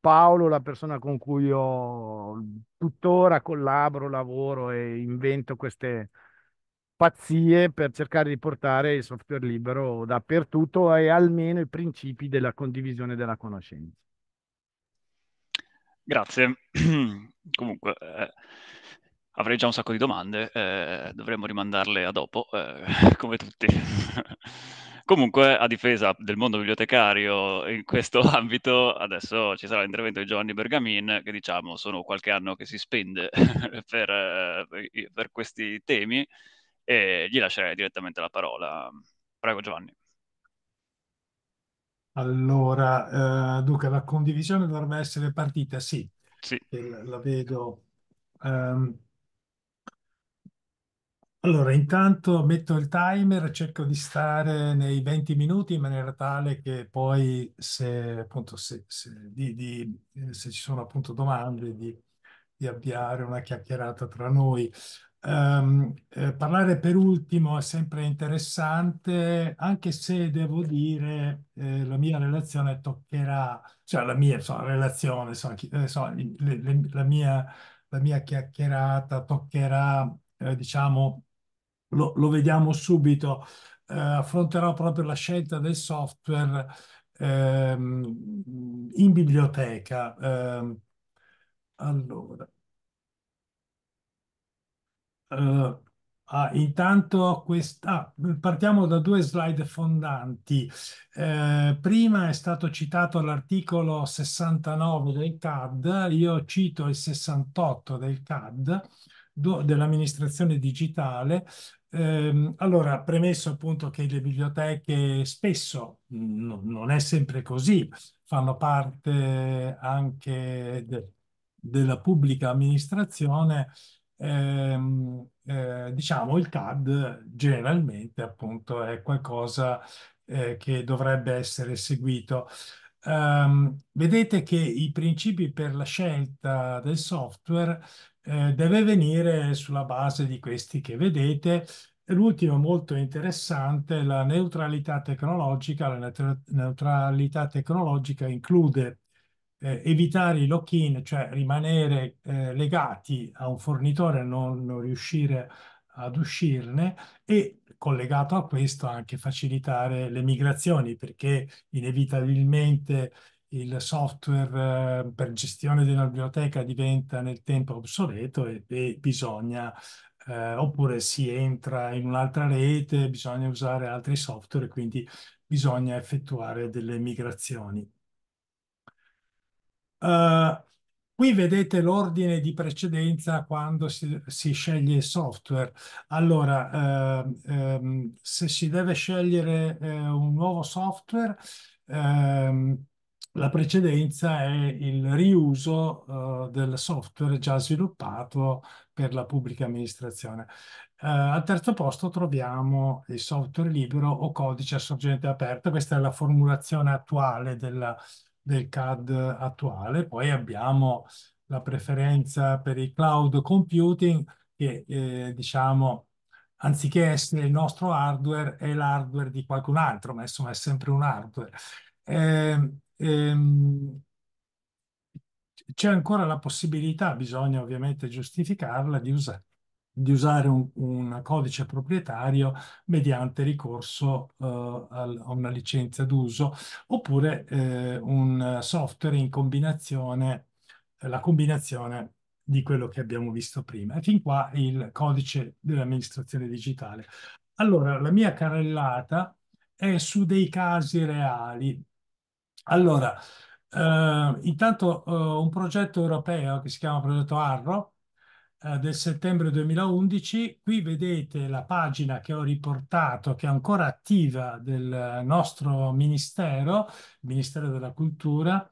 Paolo, la persona con cui io tuttora collaboro, lavoro e invento queste pazzie per cercare di portare il software libero dappertutto e almeno i principi della condivisione della conoscenza. Grazie. Comunque, eh, avrei già un sacco di domande, eh, dovremmo rimandarle a dopo, eh, come tutti. Comunque, a difesa del mondo bibliotecario in questo ambito, adesso ci sarà l'intervento di Giovanni Bergamin, che diciamo sono qualche anno che si spende per, eh, per questi temi, e gli lascerei direttamente la parola. Prego Giovanni. Allora, eh, Duca, la condivisione dovrebbe essere partita, sì, Sì, eh, la vedo. Ehm, allora, intanto metto il timer, cerco di stare nei 20 minuti in maniera tale che poi se, appunto, se, se- di- di- eh, se ci sono appunto domande, di, di avviare una chiacchierata tra noi. Um, eh, parlare per ultimo è sempre interessante, anche se devo dire eh, la mia relazione toccherà, cioè la mia eh, so, relazione, so, so, le, le, la, mia, la, mia, chiacchierata toccherà, eh, diciamo, lo, lo, vediamo subito, eh, affronterò proprio la scelta del software ehm, in biblioteca. Ehm, allora. Uh, ah, intanto quest... ah, partiamo da due slide fondanti. Eh, prima è stato citato l'articolo 69 del CAD, io cito il 68 del CAD dell'amministrazione digitale. Eh, allora, premesso appunto che le biblioteche spesso, non è sempre così, fanno parte anche de della pubblica amministrazione, ehm, eh, diciamo il CAD generalmente appunto è qualcosa eh, che dovrebbe essere seguito. Um, vedete che i principi per la scelta del software eh, deve venire sulla base di questi che vedete. L'ultimo molto interessante, la neutralità tecnologica. La neutralità tecnologica include eh, evitare i lock-in, cioè rimanere eh, legati a un fornitore e non riuscire ad uscirne e collegato a questo anche facilitare le migrazioni perché inevitabilmente il software eh, per gestione di una biblioteca diventa nel tempo obsoleto e, e bisogna eh, oppure si entra in un'altra rete, bisogna usare altri software, quindi bisogna effettuare delle migrazioni. Uh, qui vedete l'ordine di precedenza quando si, si, sceglie il software. Allora, uh, um, se si deve scegliere uh, un nuovo software, ehm, la precedenza è il riuso del software già sviluppato per la pubblica amministrazione. al terzo posto troviamo il software libero o codice a sorgente aperta. Questa è la formulazione attuale della, uh, del CAD attuale. Poi abbiamo la preferenza per il cloud computing che eh, diciamo anziché essere il nostro hardware è l'hardware di qualcun altro, ma insomma è sempre un hardware. Eh, ehm, c'è ancora la possibilità, bisogna ovviamente giustificarla, di usare di usare un, un codice proprietario mediante ricorso eh, a una licenza d'uso oppure eh, un software in combinazione, eh, la combinazione di quello che abbiamo visto prima. E fin qua il codice dell'amministrazione digitale. Allora, la mia carrellata è su dei casi reali. Allora, eh, intanto eh, un progetto europeo che si chiama Progetto Arro, eh, del settembre 2011. Qui vedete la pagina che ho riportato, che è ancora attiva del nostro ministero, il Ministero della Cultura.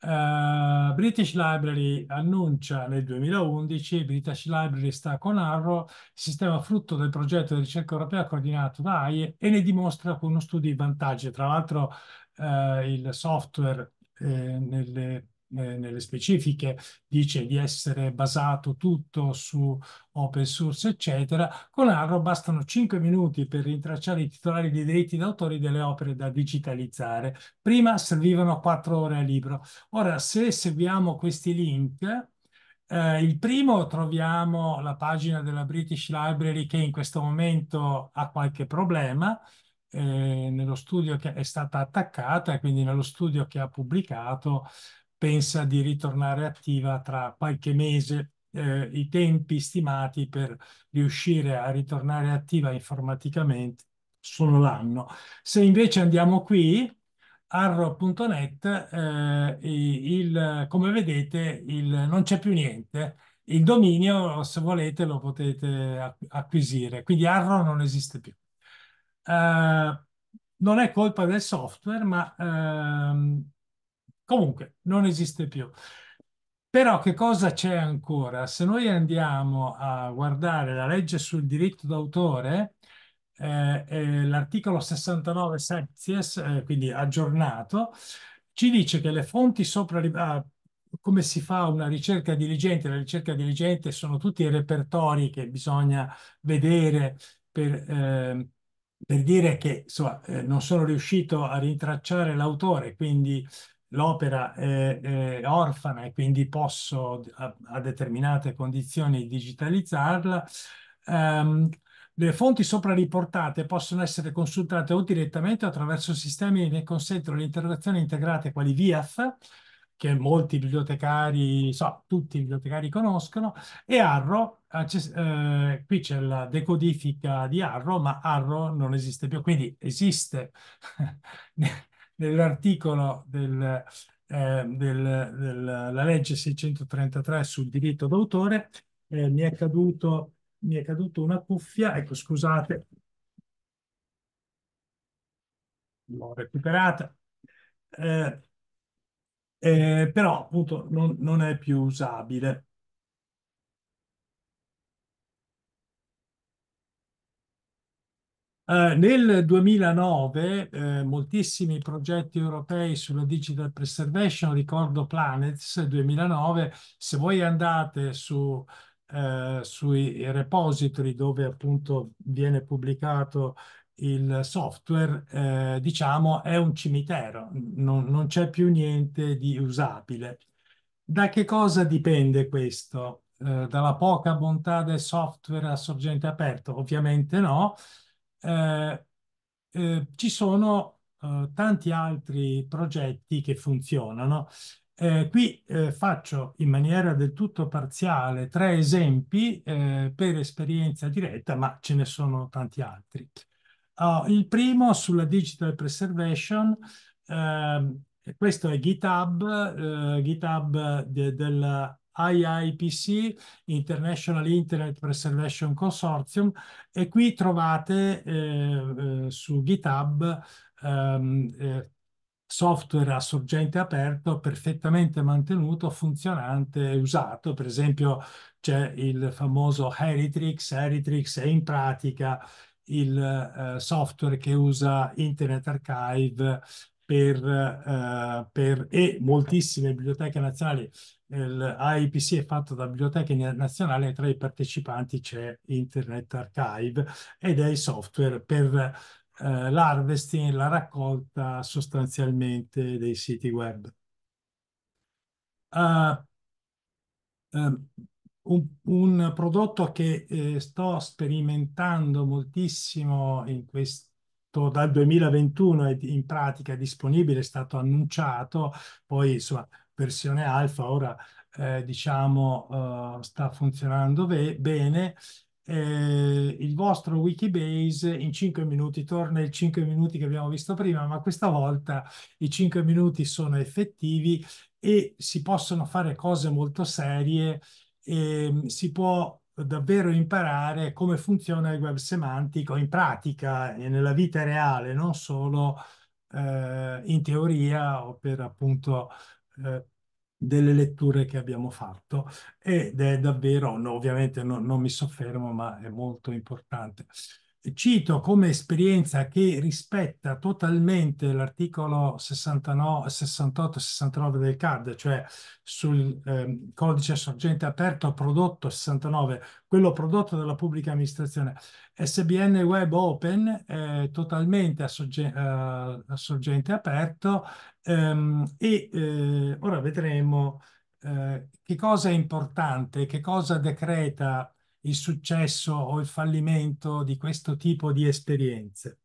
Uh, British Library annuncia nel 2011, British Library sta con Arro, sistema frutto del progetto di ricerca europea coordinato da AIE e ne dimostra con uno studio i vantaggi. Tra l'altro uh, il software eh, nelle nelle specifiche dice di essere basato tutto su open source, eccetera. Con Arrow bastano 5 minuti per rintracciare i titolari dei diritti d'autore delle opere da digitalizzare. Prima servivano 4 ore al libro. Ora, se seguiamo questi link, eh, il primo troviamo la pagina della British Library che in questo momento ha qualche problema. Eh, nello studio che è stata attaccata e quindi nello studio che ha pubblicato pensa di ritornare attiva tra qualche mese. Eh, I tempi stimati per riuscire a ritornare attiva informaticamente sono l'anno. Se invece andiamo qui, arro.net, eh, come vedete il, non c'è più niente. Il dominio, se volete, lo potete acquisire. Quindi arro non esiste più. Eh, non è colpa del software, ma ehm, Comunque, non esiste più. Però che cosa c'è ancora? Se noi andiamo a guardare la legge sul diritto d'autore, eh, eh, l'articolo 69 sezies, eh, quindi aggiornato, ci dice che le fonti sopra... Ah, come si fa una ricerca diligente? La ricerca diligente sono tutti i repertori che bisogna vedere per ehm, per dire che insomma, eh, non sono riuscito a rintracciare l'autore, quindi l'opera è, è, orfana e quindi posso a, a determinate condizioni digitalizzarla, ehm, le fonti sopra riportate possono essere consultate o direttamente attraverso sistemi che consentono l'interrogazione integrata quali VIAF, che molti bibliotecari, so, tutti i bibliotecari conoscono, e Arro, eh, eh, qui c'è la decodifica di Arro, ma Arro non esiste più, quindi esiste nell'articolo del, eh, del, della legge 633 sul diritto d'autore eh, mi, è caduto, mi è caduto una cuffia, ecco scusate, l'ho recuperata, eh, eh però appunto non, non è più usabile. Eh, nel 2009 eh, moltissimi progetti europei sulla digital preservation, ricordo Planets 2009, se voi andate su, eh, sui repository dove appunto viene pubblicato il software, eh, diciamo, è un cimitero, non, non c'è più niente di usabile. Da che cosa dipende questo? Eh, dalla poca bontà del software a sorgente aperto? Ovviamente no, eh, eh, ci sono eh, tanti altri progetti che funzionano. Eh, qui eh, faccio in maniera del tutto parziale tre esempi per esperienza diretta, ma ce ne sono tanti altri. Oh, il primo sulla digital preservation, ehm, questo è GitHub, GitHub de, della IIPC, International Internet Preservation Consortium, e qui trovate eh, eh, su GitHub ehm, eh, software a sorgente aperto, perfettamente mantenuto, funzionante e usato. Per esempio c'è il famoso Heritrix, Heritrix è in pratica il eh, software che usa Internet Archive per, eh, per, e moltissime biblioteche nazionali. L'AIPC è fatto da biblioteche nazionali e tra i partecipanti c'è Internet Archive e dei software per eh, l'harvesting, la raccolta sostanzialmente dei siti web. Uh, um, un, un, prodotto che eh, sto sperimentando moltissimo in questi fatto dal 2021 è in pratica disponibile, è stato annunciato, poi insomma versione alfa ora eh, diciamo eh, sta funzionando bene. Eh, il vostro Wikibase in 5 minuti torna ai 5 minuti che abbiamo visto prima, ma questa volta i 5 minuti sono effettivi e si possono fare cose molto serie. Ehm, si può davvero imparare come funziona il web semantico in pratica e nella vita reale, non solo eh, in teoria o per appunto eh, delle letture che abbiamo fatto ed è davvero, no, ovviamente no, non mi soffermo, ma è molto importante cito come esperienza che rispetta totalmente l'articolo 68-69 del CAD, cioè sul eh, codice sorgente aperto prodotto 69, quello prodotto dalla pubblica amministrazione. SBN Web Open eh, totalmente a, sorge a, sorgente aperto ehm, e eh, ora vedremo eh, che cosa è importante, che cosa decreta il successo o il fallimento di questo tipo di esperienze.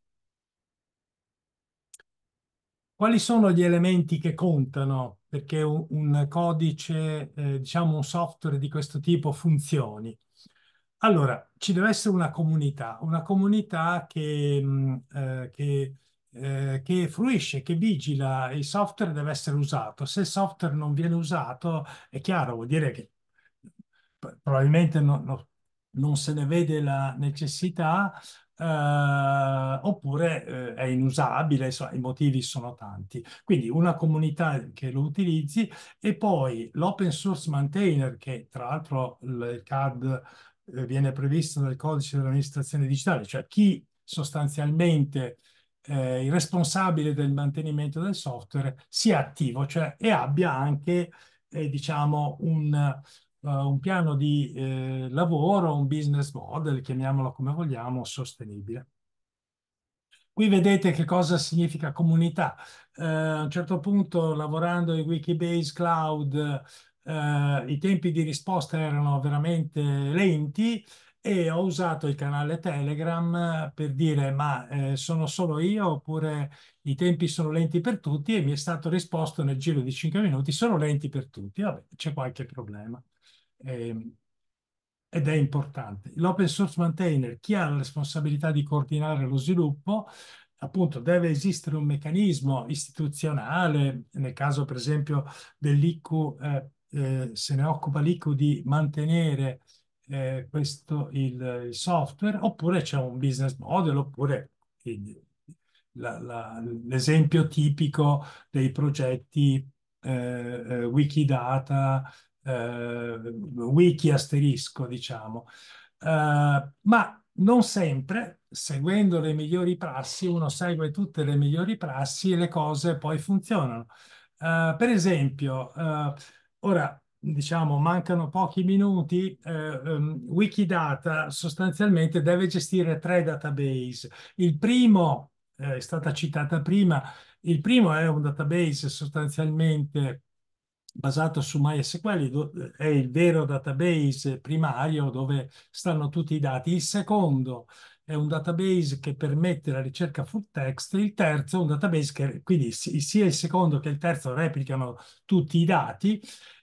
Quali sono gli elementi che contano perché un, codice, eh, diciamo un software di questo tipo funzioni? Allora, ci deve essere una comunità, una comunità che, mm, eh, che eh, che fruisce, che vigila, il software deve essere usato. Se il software non viene usato, è chiaro, vuol dire che probabilmente non, no, non se ne vede la necessità, eh, oppure eh, è inusabile, so, i motivi sono tanti. Quindi una comunità che lo utilizzi e poi l'open source maintainer, che tra l'altro il CAD eh, viene previsto nel codice dell'amministrazione digitale, cioè chi sostanzialmente eh, il responsabile del mantenimento del software sia attivo cioè, e abbia anche eh, diciamo un, uh, un piano di eh, lavoro, un business model, chiamiamolo come vogliamo, sostenibile. Qui vedete che cosa significa comunità. Eh, a un certo punto, lavorando in Wikibase Cloud, eh, i tempi di risposta erano veramente lenti e ho usato il canale Telegram eh, per dire ma eh, sono solo io oppure i tempi sono lenti per tutti e mi è stato risposto nel giro di 5 minuti sono lenti per tutti, vabbè c'è qualche problema eh, ed è importante. L'open source maintainer, chi ha la responsabilità di coordinare lo sviluppo, appunto deve esistere un meccanismo istituzionale, nel caso per esempio dell'IQ, eh, eh, se ne occupa l'IQ di mantenere eh, questo il, il, software, oppure c'è un business model, oppure l'esempio tipico dei progetti eh, eh, Wikidata eh, wiki asterisco, diciamo. Eh, ma non sempre, seguendo le migliori prassi, uno segue tutte le migliori prassi e le cose poi funzionano. Uh, per esempio, uh, ora diciamo mancano pochi minuti, uh, um, Wikidata sostanzialmente deve gestire tre database. Il primo, è stata citata prima, il primo è un database sostanzialmente basato su MySQL, è il vero database primario dove stanno tutti i dati. Il secondo è un database che permette la ricerca full text, il terzo è un database che quindi sia il secondo che il terzo replicano tutti i dati,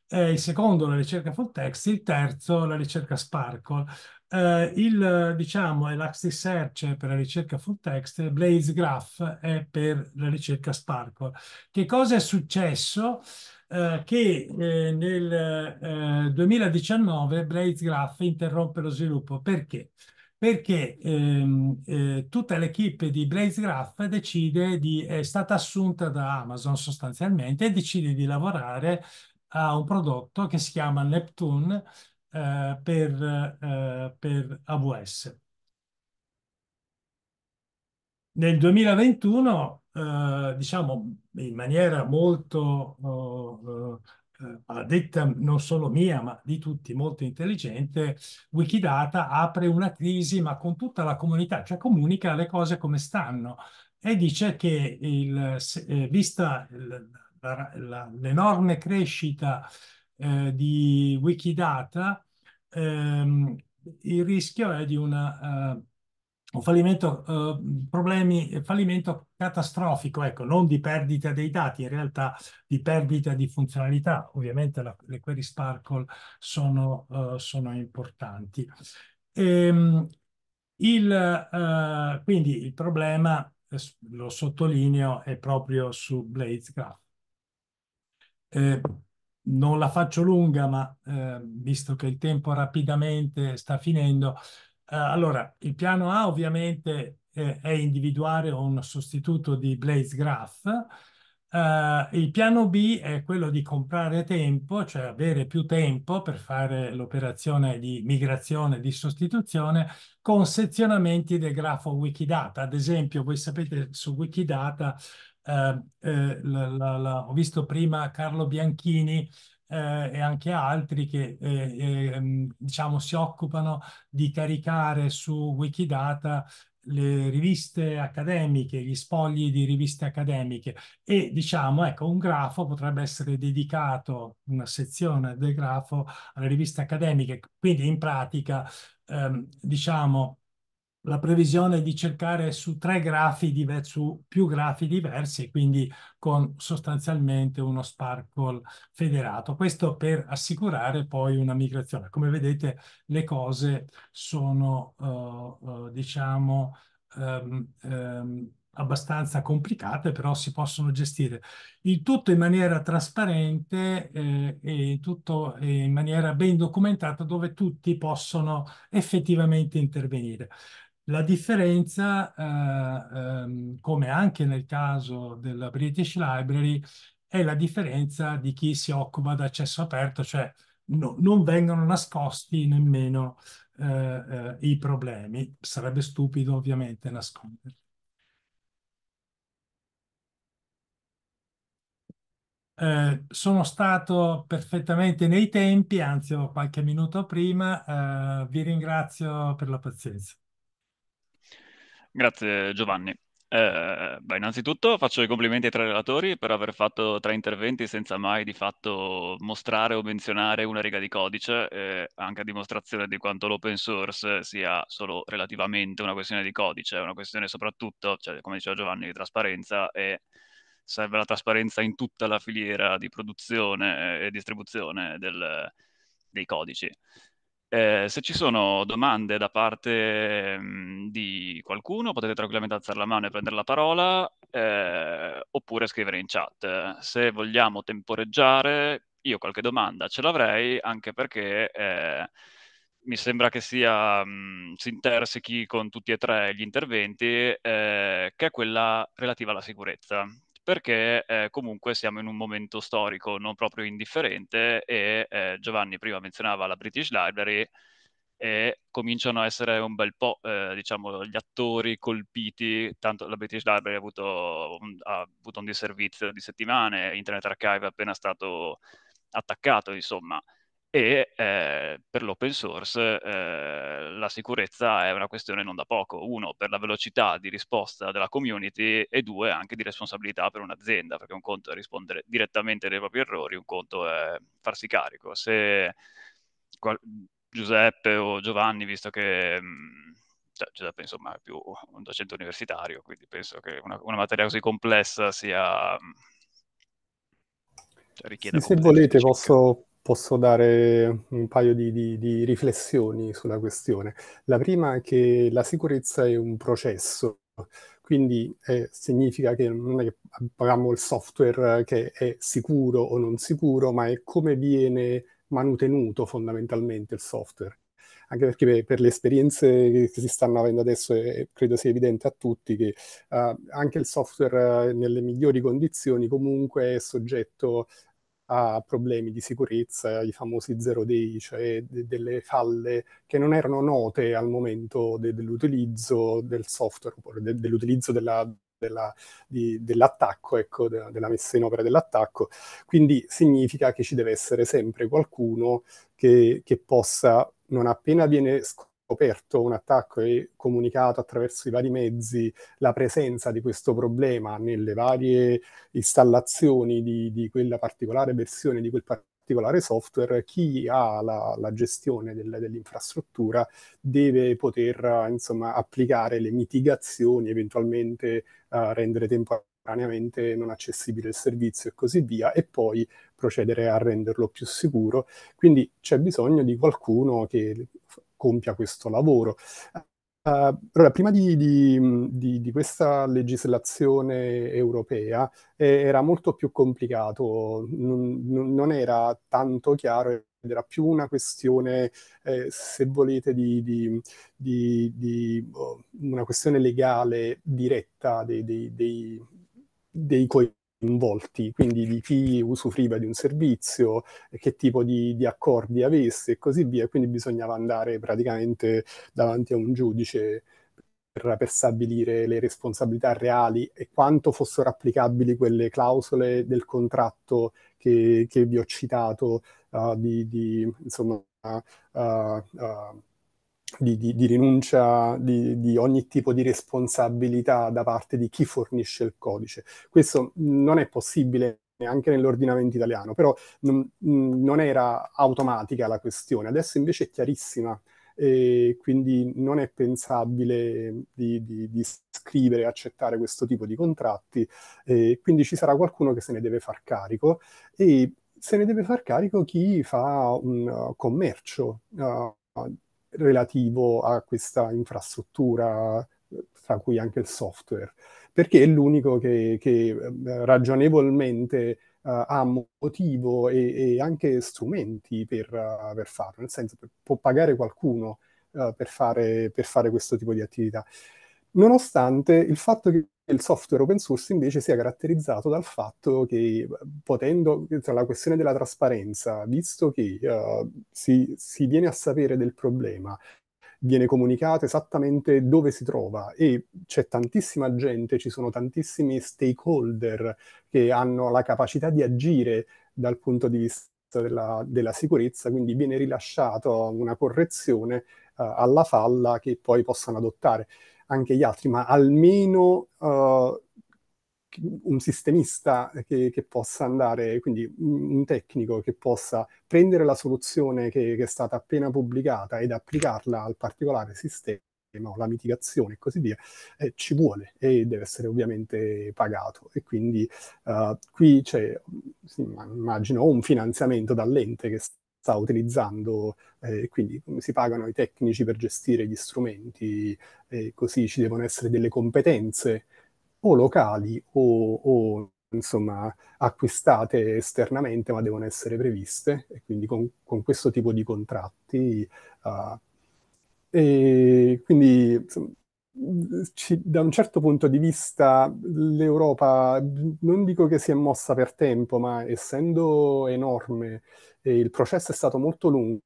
eh, il secondo la ricerca full text, il terzo la ricerca Sparkle. Eh, il, diciamo, Elasticsearch per la ricerca full text, Blaze Graph è per la ricerca Sparkle. Che cosa è successo? Eh, che eh, nel 2019 eh, Blaze Graph interrompe lo sviluppo. Perché? Perché ehm, eh, tutta l'equipe di Blaze Graph decide di, è stata assunta da Amazon sostanzialmente e decide di lavorare a un prodotto che si chiama Neptune, eh, per, eh, per, AWS. Nel 2021, eh, diciamo in maniera molto eh, eh, a detta non solo mia, ma di tutti, molto intelligente, Wikidata apre una crisi, ma con tutta la comunità, cioè comunica le cose come stanno e dice che il, vista l'enorme crescita eh, di Wikidata, ehm, il rischio è di una, uh, un fallimento, uh, problemi, fallimento catastrofico, ecco, non di perdita dei dati, in realtà di perdita di funzionalità. Ovviamente la, le query Sparkle sono, uh, sono importanti. E, ehm, il, quindi il problema, lo sottolineo, è proprio su Blades Graph. Eh, non la faccio lunga, ma eh, visto che il tempo rapidamente sta finendo, eh, allora il piano A ovviamente eh, è individuare un sostituto di Blaze Graph, eh, il piano B è quello di comprare tempo, cioè avere più tempo per fare l'operazione di migrazione e di sostituzione con sezionamenti del grafo Wikidata. Ad esempio, voi sapete su Wikidata Ehm, eh, la, la, la, ho visto prima Carlo Bianchini eh, e anche altri che eh, ehm, diciamo si occupano di caricare su Wikidata le riviste accademiche, gli spogli di riviste accademiche e diciamo, ecco, un grafo potrebbe essere dedicato, una sezione del grafo alle riviste accademiche, quindi in pratica, ehm, diciamo, la previsione di cercare su tre grafi diversi, su più grafi diversi, quindi con sostanzialmente uno sparkle federato. Questo per assicurare poi una migrazione. Come vedete le cose sono, uh, uh, diciamo, um, um, abbastanza complicate, però si possono gestire. Il tutto in maniera trasparente eh, e tutto in maniera ben documentata dove tutti possono effettivamente intervenire. La differenza, eh, ehm, come anche nel caso della British Library, è la differenza di chi si occupa di accesso aperto, cioè no, non vengono nascosti nemmeno eh, eh, i problemi. Sarebbe stupido ovviamente nasconderli. Eh, sono stato perfettamente nei tempi, anzi qualche minuto prima, eh, vi ringrazio per la pazienza. Grazie Giovanni. Eh, beh, innanzitutto faccio i complimenti ai tre relatori per aver fatto tre interventi senza mai di fatto mostrare o menzionare una riga di codice, eh, anche a dimostrazione di quanto l'open source sia solo relativamente una questione di codice, è una questione soprattutto, cioè, come diceva Giovanni, di trasparenza e serve la trasparenza in tutta la filiera di produzione e distribuzione del, dei codici. Eh, se ci sono domande da parte mh, mhmm, di qualcuno, potete tranquillamente alzare la mano e prendere la parola, eh, oppure scrivere in chat. Se vogliamo temporeggiare, io qualche domanda ce l'avrei, anche perché eh, mi sembra che sia, mh, mhmm, si intersechi con tutti e tre gli interventi, eh, che è quella relativa alla sicurezza perché eh, comunque siamo in un momento storico non proprio indifferente e eh, Giovanni prima menzionava la British Library e cominciano a essere un bel po' eh, diciamo gli attori colpiti, tanto la British Library ha avuto un, ha avuto un disservizio di settimane, Internet Archive è appena stato attaccato, insomma e eh, per l'open source eh, la sicurezza è una questione non da poco, uno per la velocità di risposta della community e due anche di responsabilità per un'azienda, perché un conto è rispondere direttamente dei propri errori, un conto è farsi carico. Se qual- Giuseppe o Giovanni, visto che mh, mm, cioè, Giuseppe insomma è più un docente universitario, quindi penso che una, una materia così complessa sia... Mh, mm, cioè, richiede sì, se volete posso posso dare un paio di, di, di, riflessioni sulla questione. La prima è che la sicurezza è un processo, quindi eh, significa che non è che abbiamo il software che è sicuro o non sicuro, ma è come viene manutenuto fondamentalmente il software. Anche perché per, le esperienze che si stanno avendo adesso è, eh, credo sia evidente a tutti che uh, anche il software eh, nelle migliori condizioni comunque è soggetto a problemi di sicurezza, i famosi zero day, cioè de- delle falle che non erano note al momento de- dell'utilizzo del software, de- dell'utilizzo della, della, di, dell'attacco, ecco, de- della messa in opera dell'attacco. Quindi significa che ci deve essere sempre qualcuno che, che possa, non appena viene scoperto, scoperto un attacco e comunicato attraverso i vari mezzi la presenza di questo problema nelle varie installazioni di, di quella particolare versione di quel particolare software, chi ha la, la gestione del, dell'infrastruttura deve poter insomma, applicare le mitigazioni, eventualmente uh, rendere temporaneamente non accessibile il servizio e così via, e poi procedere a renderlo più sicuro. Quindi c'è bisogno di qualcuno che compia questo lavoro. Uh, allora, prima di, di, di, di, questa legislazione europea eh, era molto più complicato, non, non, era tanto chiaro, ed era più una questione, eh, se volete, di, oh, una questione legale diretta dei, dei, dei, dei coetanei coinvolti, quindi di chi usufruiva di un servizio, che tipo di, di, accordi avesse e così via. Quindi bisognava andare praticamente davanti a un giudice per, per stabilire le responsabilità reali e quanto fossero applicabili quelle clausole del contratto che, che vi ho citato, uh, di, di, insomma, uh, uh, di, di, di rinuncia di, di, ogni tipo di responsabilità da parte di chi fornisce il codice. Questo non è possibile neanche nell'ordinamento italiano, però non, non era automatica la questione, adesso invece è chiarissima e quindi non è pensabile di, di, di scrivere e accettare questo tipo di contratti, eh, quindi ci sarà qualcuno che se ne deve far carico e se ne deve far carico chi fa un uh, commercio. Uh, relativo a questa infrastruttura, tra cui anche il software, perché è l'unico che, che eh, ragionevolmente Uh, ha motivo e, e anche strumenti per, uh, per, farlo, nel senso per, può pagare qualcuno uh, per, fare, per, fare, questo tipo di attività. Nonostante il fatto che il software open source invece sia caratterizzato dal fatto che, potendo, tra la questione della trasparenza, visto che uh, si, si viene a sapere del problema, viene comunicato esattamente dove si trova e c'è tantissima gente, ci sono tantissimi stakeholder che hanno la capacità di agire dal punto di vista della, della sicurezza, quindi viene rilasciata una correzione uh, alla falla che poi possano adottare anche gli altri, ma almeno uh, un sistemista che, che, possa andare, quindi un tecnico che possa prendere la soluzione che, che, è stata appena pubblicata ed applicarla al particolare sistema o la mitigazione e così via, eh, ci vuole e deve essere ovviamente pagato. E quindi uh, qui c'è, sì, immagino, un finanziamento dall'ente che sta sta utilizzando, eh, quindi come si pagano i tecnici per gestire gli strumenti, eh, così ci devono essere delle competenze o locali o, o insomma, acquistate esternamente ma devono essere previste e quindi con, con questo tipo di contratti. Uh, e quindi insomma, ci, da un certo punto di vista l'Europa, non dico che si è mossa per tempo, ma essendo enorme, eh, il processo è stato molto lungo.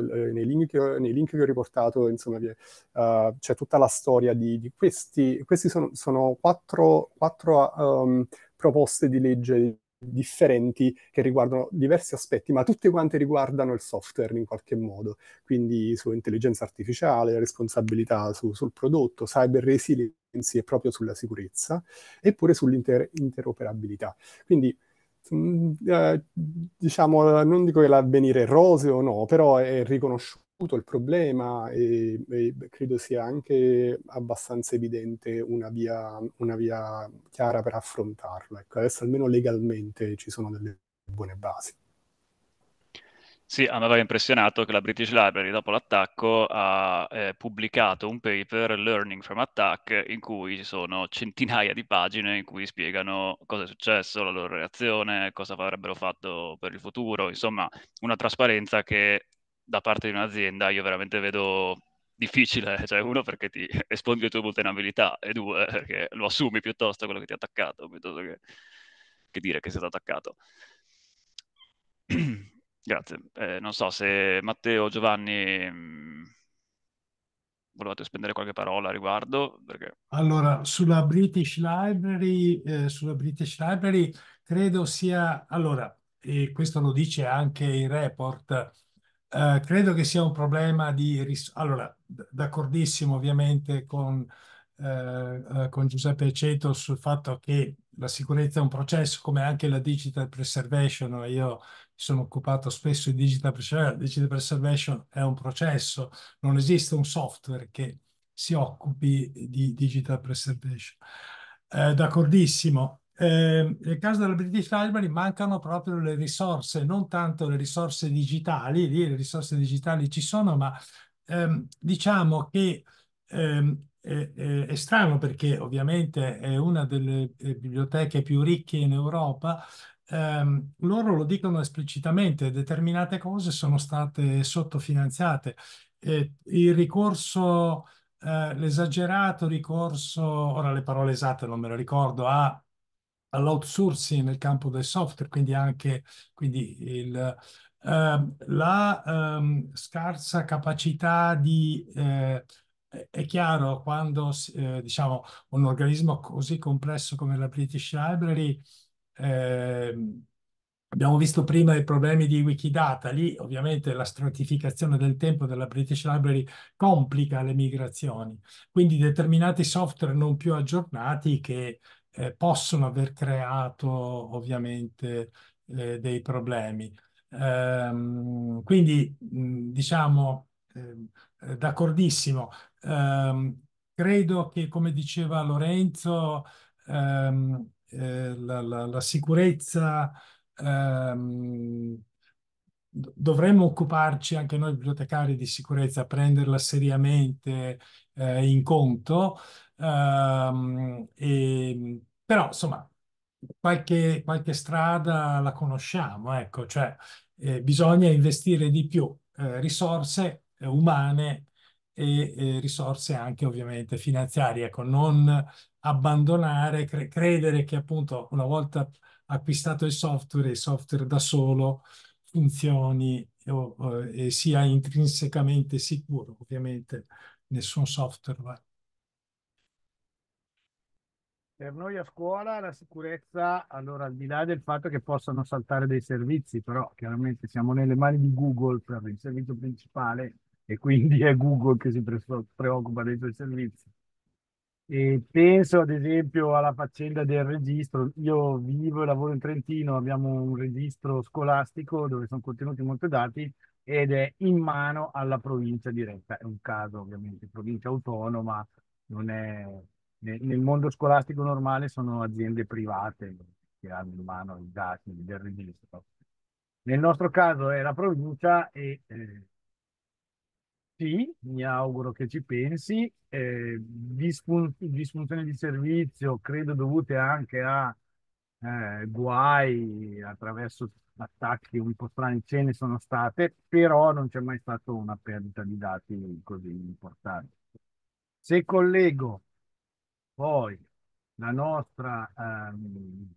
Eh, nei, link nei link, che ho, riportato, insomma, uh, c'è tutta la storia di, di questi. Questi sono, sono quattro, quattro um, proposte di legge differenti che riguardano diversi aspetti, ma tutte quante riguardano il software in qualche modo, quindi su intelligenza artificiale, responsabilità su, sul prodotto, cyber resiliency e proprio sulla sicurezza, eppure sull'interoperabilità. Sull'inter- quindi mm, eh, diciamo, non dico che l'avvenire è roseo o no, però è riconosciuto il problema e, e, credo sia anche abbastanza evidente una via, una via chiara per affrontarlo. Ecco, adesso almeno legalmente ci sono delle buone basi. Sì, a me aveva impressionato che la British Library dopo l'attacco ha eh, pubblicato un paper, Learning from Attack, in cui ci sono centinaia di pagine in cui spiegano cosa è successo, la loro reazione, cosa avrebbero fatto per il futuro, insomma una trasparenza che da parte di un'azienda io veramente vedo difficile, cioè uno perché ti espongi le tue vulnerabilità e due perché lo assumi piuttosto quello che ti ha attaccato, piuttosto che, che dire che sei stato attaccato. Grazie. Eh, non so se Matteo o Giovanni mm, volevate spendere qualche parola a riguardo. Perché... Allora, sulla British Library, eh, sulla British Library credo sia... Allora, e questo lo dice anche il report, eh, credo che sia un problema di... allora, d'accordissimo ovviamente con, uh, con Giuseppe Ceto sul fatto che la sicurezza è un processo, come anche la digital preservation. Io mi sono occupato spesso di digital preservation. digital preservation è un processo, non esiste un software che si occupi di digital preservation. Eh, d'accordissimo, eh, nel caso della British Library mancano proprio le risorse, non tanto le risorse digitali, lì le risorse digitali ci sono, ma ehm, diciamo che ehm, è, è, strano perché ovviamente è una delle eh, biblioteche più ricche in Europa. Ehm, loro lo dicono esplicitamente, determinate cose sono state sottofinanziate. Eh, il ricorso, eh, l'esagerato ricorso, ora le parole esatte non me lo ricordo, a all'outsourcing nel campo del software, quindi anche quindi il, Uh, la um, scarsa capacità di... Eh, è chiaro, quando eh, diciamo, un organismo così complesso come la British Library, eh, abbiamo visto prima i problemi di Wikidata, lì ovviamente la stratificazione del tempo della British Library complica le migrazioni, quindi determinati software non più aggiornati che eh, possono aver creato ovviamente eh, dei problemi. Ehm, quindi, mh, diciamo, ehm, eh, d'accordissimo. Ehm, credo che, come diceva Lorenzo, ehm, eh, la, la, la, sicurezza ehm, dovremmo occuparci anche noi bibliotecari di sicurezza, prenderla seriamente eh, in conto, Um, e, però, insomma, qualche, qualche, strada la conosciamo, ecco, cioè eh, bisogna investire di più eh, risorse eh, umane e risorse anche ovviamente finanziarie, ecco, non abbandonare, cre credere che appunto una volta acquistato il software, il software da solo funzioni o, o, e sia intrinsecamente sicuro, ovviamente nessun software va per noi a scuola la sicurezza, allora al di là del fatto che possano saltare dei servizi, però chiaramente siamo nelle mani di Google per il servizio principale e quindi è Google che si pre- preoccupa dei suoi servizi. E penso ad esempio alla faccenda del registro. Io vivo e lavoro in Trentino, abbiamo un registro scolastico dove sono contenuti molti dati ed è in mano alla provincia diretta. È un caso ovviamente, provincia autonoma, non è nel, nel mondo scolastico normale sono aziende private che hanno in mano i dati del registro. Nel nostro caso è la provincia e eh, sì, mi auguro che ci pensi, eh, disfun disfunzioni di servizio credo dovute anche a eh, guai attraverso attacchi un po' strani, ce ne sono state, però non c'è mai stata una perdita di dati così importante. Se collego poi la nostra ehm,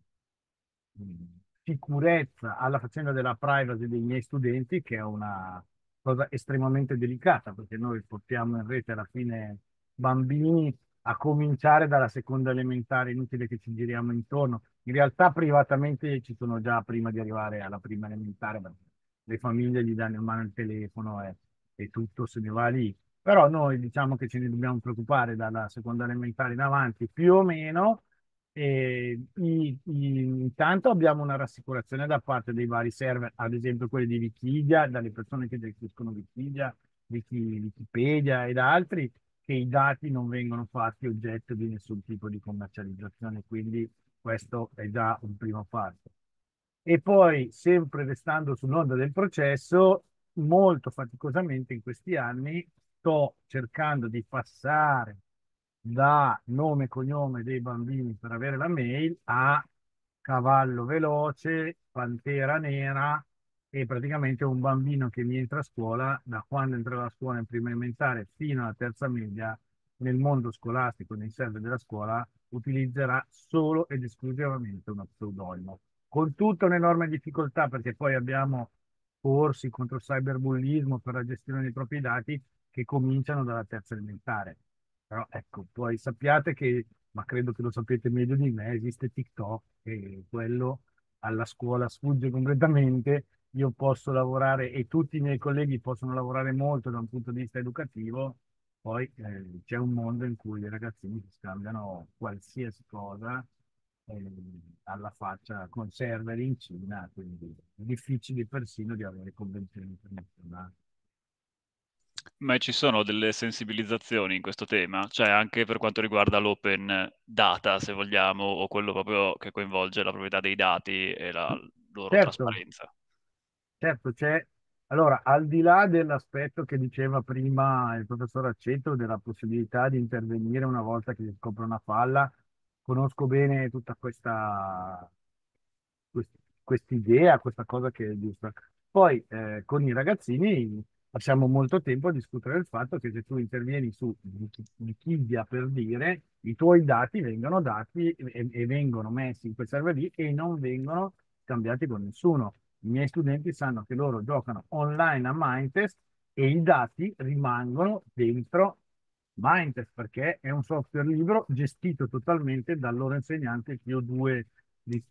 sicurezza alla faccenda della privacy dei miei studenti, che è una cosa estremamente delicata, perché noi portiamo in rete alla fine bambini a cominciare dalla seconda elementare, inutile che ci giriamo intorno. In realtà privatamente ci sono già prima di arrivare alla prima elementare, le famiglie gli danno in mano il telefono e, e tutto se ne va lì. Però noi diciamo che ce ne dobbiamo preoccupare dalla seconda elementare in avanti, più o meno. E, i, i, intanto abbiamo una rassicurazione da parte dei vari server, ad esempio quelli di Wikidia, dalle persone che gestiscono Wikidia, Wikipedia ed altri, che i dati non vengono fatti oggetto di nessun tipo di commercializzazione, quindi questo è già un primo passo. E poi, sempre restando sull'onda del processo, molto faticosamente in questi anni sto cercando di passare da nome e cognome dei bambini per avere la mail a cavallo veloce, pantera nera e praticamente un bambino che mi entra a scuola da quando entra a scuola in prima elementare fino alla terza media nel mondo scolastico, nei server della scuola, utilizzerà solo ed esclusivamente uno pseudonimo. Con tutta un'enorme difficoltà perché poi abbiamo corsi contro il cyberbullismo per la gestione dei propri dati, che cominciano dalla terza elementare. Però ecco, poi sappiate che, ma credo che lo sapete meglio di me, esiste TikTok e quello alla scuola sfugge completamente. Io posso lavorare e tutti i miei colleghi possono lavorare molto da un punto di vista educativo, poi eh, c'è un mondo in cui i ragazzini si scambiano qualsiasi cosa eh, alla faccia con server in Cina, quindi è difficile persino di avere convenzioni internazionali. Ma ci sono delle sensibilizzazioni in questo tema, cioè anche per quanto riguarda l'open data, se vogliamo, o quello proprio che coinvolge la proprietà dei dati e la mm, loro certo. trasparenza. Certo, c'è. Allora, al di là dell'aspetto che diceva prima il professor Accetto della possibilità di intervenire una volta che si scopre una falla, conosco bene tutta questa quest, idea, questa cosa che è giusta. Poi eh, con i ragazzini Passiamo molto tempo a discutere del fatto che se tu intervieni su Wikipedia per dire, i tuoi dati vengono dati e, e vengono messi in quel server lì e non vengono cambiati con nessuno. I miei studenti sanno che loro giocano online a Mindtest e i dati rimangono dentro Mindtest perché è un software libero gestito totalmente dal loro insegnante io due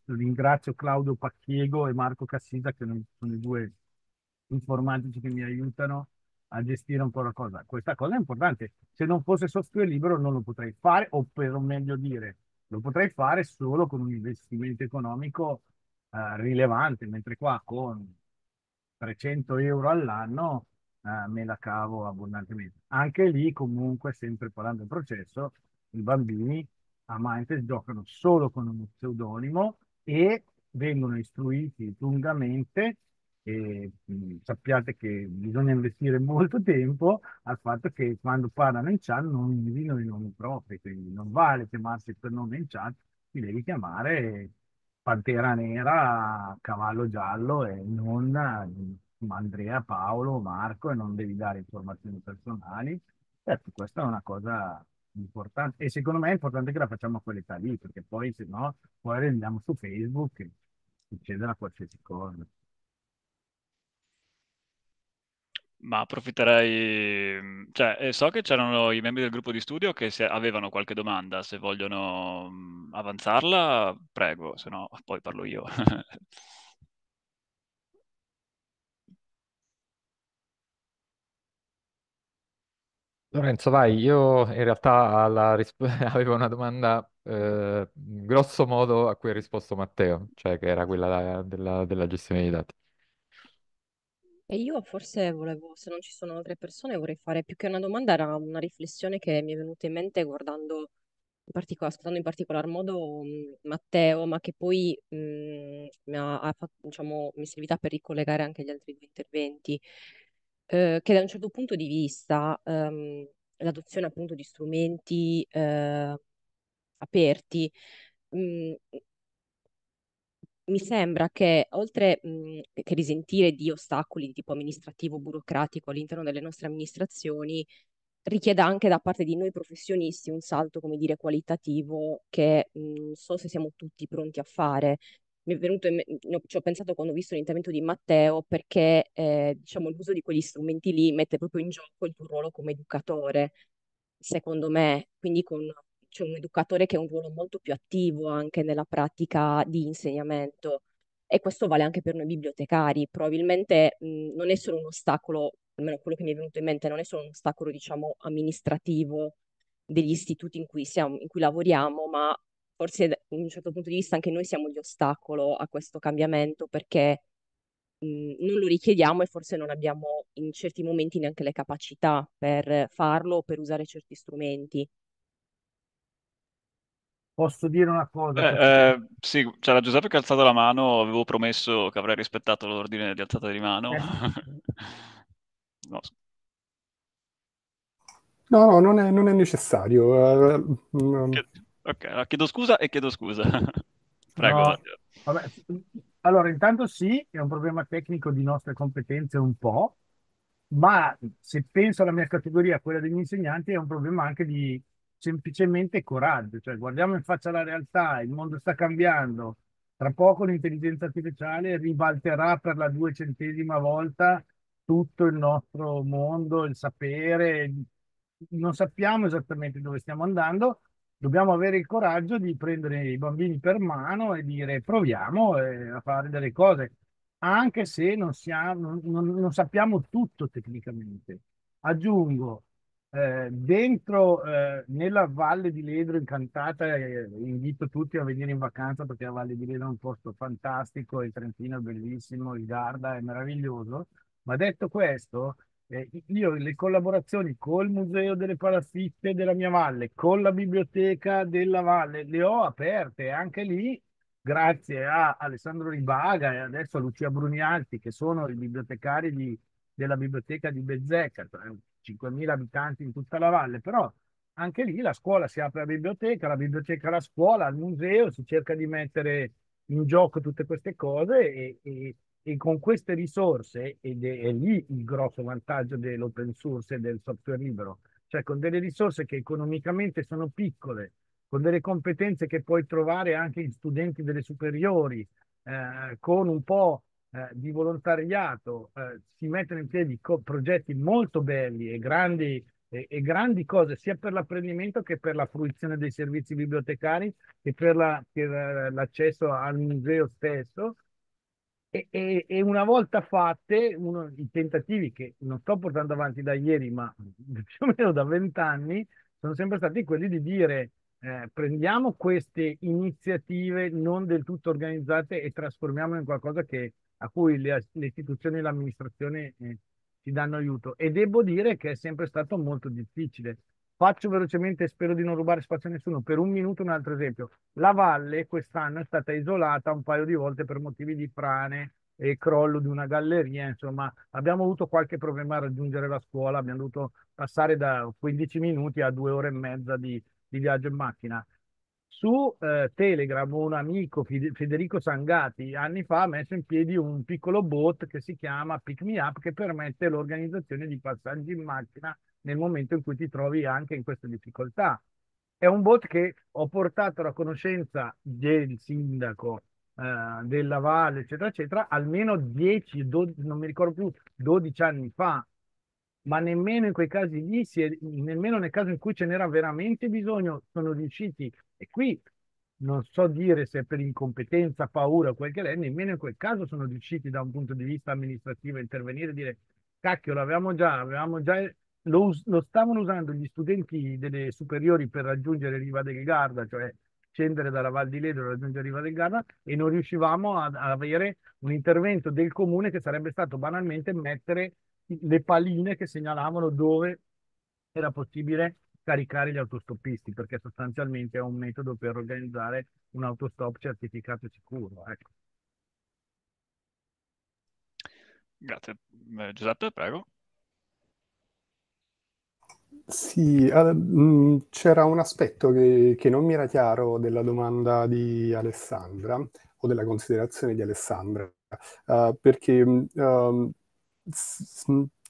ringrazio Claudio Pacchiego e Marco Cassisa che sono i due informatici che mi aiutano a gestire un po' la cosa. Questa cosa è importante. Se non fosse software libero non lo potrei fare, o per meglio dire, lo potrei fare solo con un investimento economico eh, rilevante, mentre qua con 300 euro all'anno eh, me la cavo abbondantemente. Anche lì comunque, sempre parlando del processo, i bambini a Mindset giocano solo con uno pseudonimo e vengono istruiti lungamente e mh, sappiate che bisogna investire molto tempo al fatto che quando parlano in chat non invino i nomi propri, quindi non vale chiamarsi per nome in chat, ti devi chiamare Pantera Nera, Cavallo Giallo e non Andrea, Paolo, Marco e non devi dare informazioni personali. Certo, questa è una cosa importante e secondo me è importante che la facciamo a quell'età lì perché poi se no poi andiamo su Facebook che succederà qualsiasi cosa. Ma approfitterei, mhmm, cioè eh, so che c'erano i membri del gruppo di studio che se avevano qualche domanda, se vogliono mhmm, avanzarla, prego, se no poi parlo io. Lorenzo, vai, io in realtà risp- avevo una domanda eh, grosso modo a cui ha risposto Matteo, cioè che era quella eh, della, della gestione dei dati. E io forse volevo, se non ci sono altre persone, vorrei fare più che una domanda, era una riflessione che mi è venuta in mente guardando, in partico- ascoltando in particolar modo mh, mm, Matteo, ma che poi mh, mm, mi ha, ha fatto- diciamo, mi è servita per ricollegare anche gli altri due interventi, eh, che da un certo punto di vista ehm, l'adozione appunto di strumenti eh, aperti mh, mm, mi sembra che oltre mh, mhmm, che risentire di ostacoli di tipo amministrativo, burocratico all'interno delle nostre amministrazioni, richieda anche da parte di noi professionisti un salto, come dire, qualitativo che mhmm, non so se siamo tutti pronti a fare. Mi è venuto in me- no, mhmm, ci ho pensato quando ho visto l'intervento di Matteo perché eh, diciamo, l'uso di quegli strumenti lì mette proprio in gioco il tuo ruolo come educatore, secondo me, quindi con c'è un educatore che ha un ruolo molto più attivo anche nella pratica di insegnamento e questo vale anche per noi bibliotecari. Probabilmente mh, non è solo un ostacolo, almeno quello che mi è venuto in mente, non è solo un ostacolo, diciamo, amministrativo degli istituti in cui, siamo, in cui lavoriamo, ma forse da un certo punto di vista anche noi siamo gli ostacolo a questo cambiamento perché non lo richiediamo e forse non abbiamo in certi momenti neanche le capacità per farlo o per usare certi strumenti posso dire una cosa? Eh, eh, sì, c'era cioè, Giuseppe che ha alzato la mano, avevo promesso che avrei rispettato l'ordine di alzata di mano. Eh. no. no. No, non è, non è necessario. Eh, mm, Chied- ok, chiedo scusa e chiedo scusa. Prego. No. Vabbè, allora, intanto sì, è un problema tecnico di nostre competenze un po', ma se penso alla mia categoria, quella degli insegnanti, è un problema anche di semplicemente coraggio, cioè guardiamo in faccia la realtà, il mondo sta cambiando, tra poco l'intelligenza artificiale ribalterà per la duecentesima volta tutto il nostro mondo, il sapere, non sappiamo esattamente dove stiamo andando, dobbiamo avere il coraggio di prendere i bambini per mano e dire proviamo eh, a fare delle cose, anche se non, siamo, non, non sappiamo tutto tecnicamente. Aggiungo, eh, dentro, eh, nella Valle di Ledro incantata, eh, invito tutti a venire in vacanza perché la Valle di Ledro è un posto fantastico, il Trentino è bellissimo, il Garda è meraviglioso. Ma detto questo, eh, io le collaborazioni col Museo delle Palafitte della mia valle, con la Biblioteca della Valle, le ho aperte anche lì grazie a Alessandro Ribaga e adesso a Lucia Brunialti, che sono i bibliotecari di, della biblioteca di Bezzecca, cioè 5.000 abitanti in tutta la valle, però anche lì la scuola si apre la biblioteca, la biblioteca la scuola, il museo, si cerca di mettere in gioco tutte queste cose e, e, e con queste risorse, ed è, è, lì il grosso vantaggio dell'open source e del software libero, cioè con delle risorse che economicamente sono piccole, con delle competenze che puoi trovare anche in studenti delle superiori, eh, con un po' eh, di volontariato, eh, si mettono in piedi co- progetti molto belli e grandi, e, e grandi, cose sia per l'apprendimento che per la fruizione dei servizi bibliotecari e per, la, per eh, l'accesso al museo stesso. E, e, e, una volta fatte, uno, i tentativi che non sto portando avanti da ieri, ma più o meno da vent'anni, sono sempre stati quelli di dire eh, prendiamo queste iniziative non del tutto organizzate e trasformiamole in qualcosa che a cui le, le istituzioni e l'amministrazione eh, ti danno aiuto. E devo dire che è sempre stato molto difficile. Faccio velocemente, spero di non rubare spazio a nessuno, per un minuto un altro esempio. La valle quest'anno è stata isolata un paio di volte per motivi di frane e crollo di una galleria, insomma abbiamo avuto qualche problema a raggiungere la scuola, abbiamo dovuto passare da 15 minuti a due ore e mezza di, di viaggio in macchina su eh, Telegram un amico Federico Sangati anni fa ha messo in piedi un piccolo bot che si chiama Pick Me Up che permette l'organizzazione di passaggi in macchina nel momento in cui ti trovi anche in queste difficoltà. È un bot che ho portato alla conoscenza del sindaco eh, della Valle, eccetera, eccetera, almeno 10, 12, non mi ricordo più, 12 anni fa, ma nemmeno in quei casi lì, è, nemmeno nel caso in cui ce n'era veramente bisogno, sono riusciti e qui non so dire se per incompetenza, paura o quel che è, nemmeno in quel caso sono riusciti da un punto di vista amministrativo a intervenire e dire cacchio, l'avevamo già, avevamo già lo, lo, stavano usando gli studenti delle superiori per raggiungere Riva del Garda, cioè scendere dalla Val di Ledro e raggiungere Riva del Garda e non riuscivamo ad avere un intervento del comune che sarebbe stato banalmente mettere le paline che segnalavano dove era possibile caricare gli autostoppisti, perché sostanzialmente è un metodo per organizzare un autostop certificato sicuro. Ecco. Grazie. Eh, Giuseppe, prego. Sì, mm, c'era un aspetto che, che, non mi era chiaro della domanda di Alessandra o della considerazione di Alessandra, uh, perché um,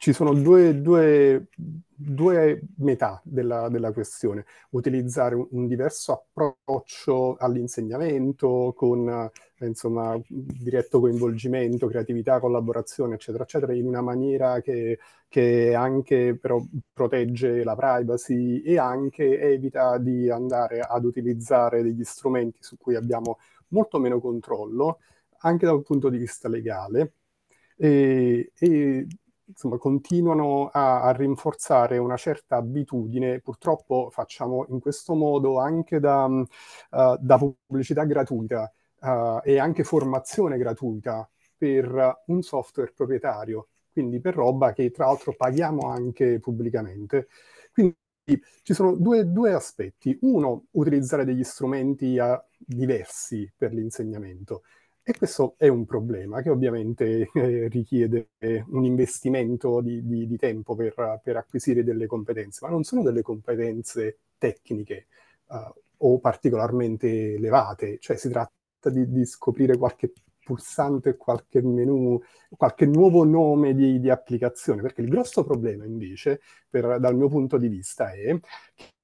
ci sono due, due, due metà della, della, questione. Utilizzare un, un diverso approccio all'insegnamento con eh, insomma, diretto coinvolgimento, creatività, collaborazione, eccetera, eccetera, in una maniera che, che anche però protegge la privacy e anche evita di andare ad utilizzare degli strumenti su cui abbiamo molto meno controllo, anche da un punto di vista legale. E, e insomma, continuano a, a, rinforzare una certa abitudine, purtroppo facciamo in questo modo anche da, uh, da pubblicità gratuita uh, e anche formazione gratuita per un software proprietario, quindi per roba che tra l'altro paghiamo anche pubblicamente. Quindi ci sono due, due aspetti. Uno, utilizzare degli strumenti uh, diversi per l'insegnamento e questo è un problema che ovviamente eh, richiede un investimento di, di, di tempo per, per, acquisire delle competenze, ma non sono delle competenze tecniche uh, o particolarmente elevate, cioè si tratta di, di scoprire qualche pulsante, qualche menu, qualche nuovo nome di, di, applicazione, perché il grosso problema invece, per, dal mio punto di vista, è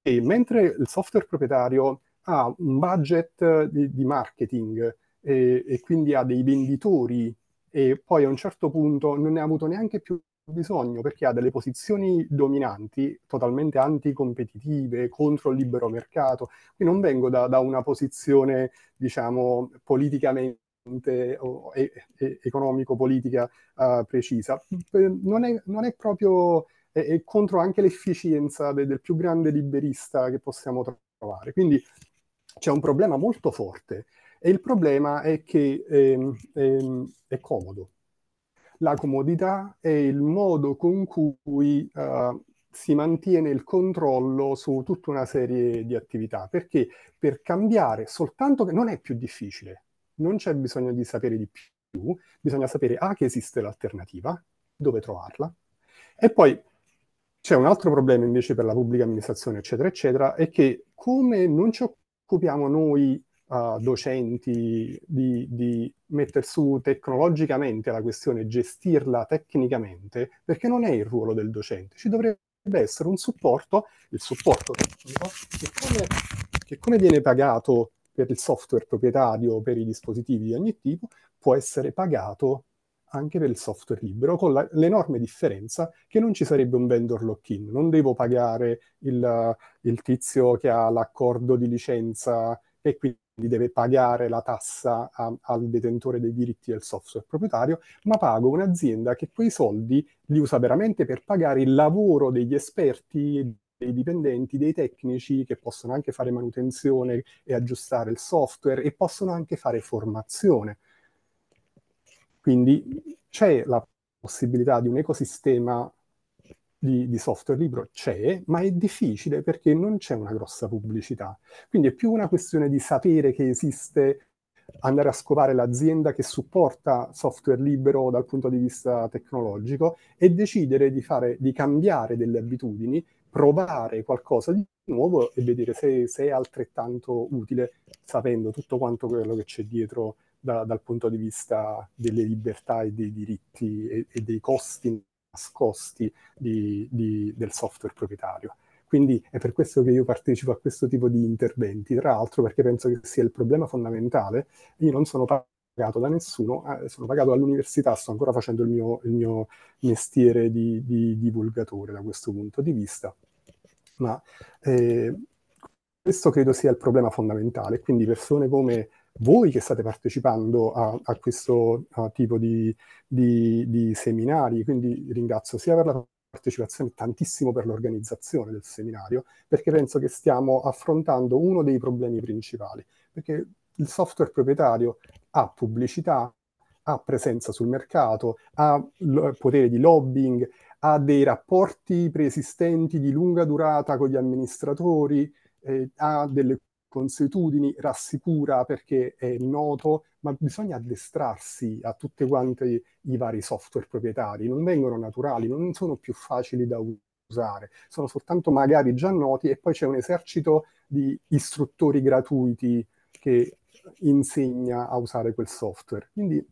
che mentre il software proprietario ha un budget di, di marketing e, e quindi ha dei venditori e poi a un certo punto non ne ha avuto neanche più bisogno perché ha delle posizioni dominanti totalmente anticompetitive contro il libero mercato. Qui non vengo da, da una posizione, diciamo, politicamente o e, e, economico-politica uh, precisa. Eh, non è, non è proprio è, è, contro anche l'efficienza de, del più grande liberista che possiamo trovare. Quindi c'è un problema molto forte e il problema è che ehm, ehm, è comodo. La comodità è il modo con cui eh, si mantiene il controllo su tutta una serie di attività, perché per cambiare soltanto che non è più difficile, non c'è bisogno di sapere di più, bisogna sapere A ah, che esiste l'alternativa, dove trovarla, e poi c'è un altro problema invece per la pubblica amministrazione, eccetera, eccetera, è che come non ci occupiamo noi uh, docenti di, di mettere su tecnologicamente la questione, gestirla tecnicamente, perché non è il ruolo del docente, ci dovrebbe essere un supporto, il supporto tecnico, che come, che come viene pagato per il software proprietario, per i dispositivi di ogni tipo, può essere pagato anche per il software libero, con la, l'enorme differenza che non ci sarebbe un vendor lock-in, non devo pagare il, il tizio che ha l'accordo di licenza e quindi deve pagare la tassa a, al detentore dei diritti del software proprietario, ma pago un'azienda che quei soldi li usa veramente per pagare il lavoro degli esperti dei dipendenti, dei tecnici che possono anche fare manutenzione e aggiustare il software e possono anche fare formazione. Quindi c'è la possibilità di un ecosistema di, di, software libero c'è, ma è difficile perché non c'è una grossa pubblicità. Quindi è più una questione di sapere che esiste, andare a scovare l'azienda che supporta software libero dal punto di vista tecnologico e decidere di, fare, di cambiare delle abitudini, provare qualcosa di nuovo e vedere se, se è altrettanto utile, sapendo tutto quanto quello che c'è dietro da, dal punto di vista delle libertà e dei diritti e, e dei costi nascosti di, di, del software proprietario. Quindi è per questo che io partecipo a questo tipo di interventi, tra l'altro perché penso che sia il problema fondamentale. Io non sono pagato da nessuno, eh, sono pagato dall'università, sto ancora facendo il mio, il mio mestiere di, di, divulgatore da questo punto di vista. Ma eh, questo credo sia il problema fondamentale, quindi persone come voi che state partecipando a, a questo a tipo di, di, di seminari, quindi ringrazio sia per la partecipazione, tantissimo per l'organizzazione del seminario, perché penso che stiamo affrontando uno dei problemi principali, perché il software proprietario ha pubblicità, ha presenza sul mercato, ha l- potere di lobbying, ha dei rapporti preesistenti di lunga durata con gli amministratori, eh, ha delle consuetudini, rassicura perché è noto, ma bisogna addestrarsi a tutti quanti i vari software proprietari, non vengono naturali, non sono più facili da usare, sono soltanto magari già noti e poi c'è un esercito di istruttori gratuiti che insegna a usare quel software. Quindi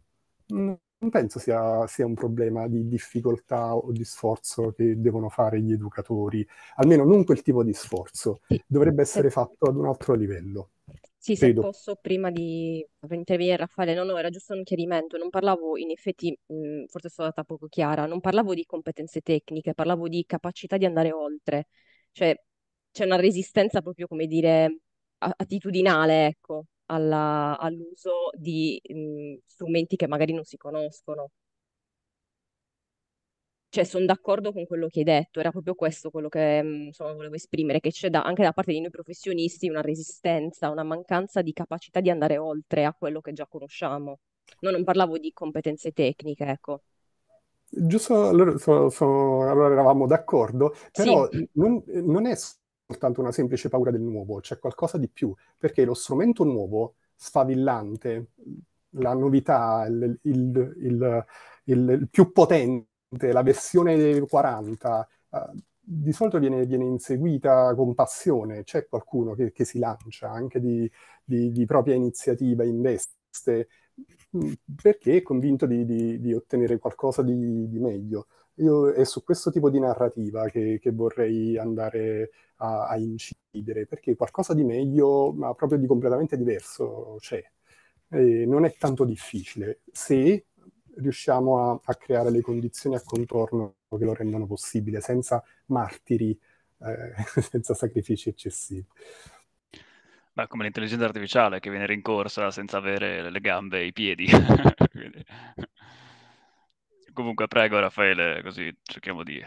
mm, non penso sia, sia, un problema di difficoltà o di sforzo che devono fare gli educatori, almeno non quel tipo di sforzo, sì. dovrebbe essere fatto ad un altro livello. Sì, Credo. se posso, prima di intervenire Raffaele, no, no, era giusto un chiarimento, non parlavo in effetti, mh, forse sono stata poco chiara, non parlavo di competenze tecniche, parlavo di capacità di andare oltre, cioè c'è una resistenza proprio, come dire, attitudinale, ecco, alla, all'uso di mh, mhmm, strumenti che magari non si conoscono. Cioè, sono d'accordo con quello che hai detto, era proprio questo quello che mh, mhmm, insomma, volevo esprimere, che c'è da, anche da parte di noi professionisti una resistenza, una mancanza di capacità di andare oltre a quello che già conosciamo. No, non parlavo di competenze tecniche, ecco. Giusto, allora, so- so- allora eravamo d'accordo, Sì, però non, non è soltanto una semplice paura del nuovo, c'è qualcosa di più, perché lo strumento nuovo, sfavillante, la novità, il, il, il, il più potente, la versione 40, uh, eh, di solito viene, viene, inseguita con passione, c'è qualcuno che, che si lancia anche di, di, di, propria iniziativa, investe, mm, perché è convinto di, di ottenere qualcosa di meglio. Io è su questo tipo di narrativa che, che vorrei andare a, a, incidere, perché qualcosa di meglio, ma proprio di completamente diverso c'è. E non è tanto difficile se riusciamo a, a, creare le condizioni a contorno che lo rendano possibile, senza martiri, eh, senza sacrifici eccessivi. Ma come l'intelligenza artificiale che viene rincorsa senza avere le gambe e i piedi. Quindi... Comunque prego Raffaele, così cerchiamo di...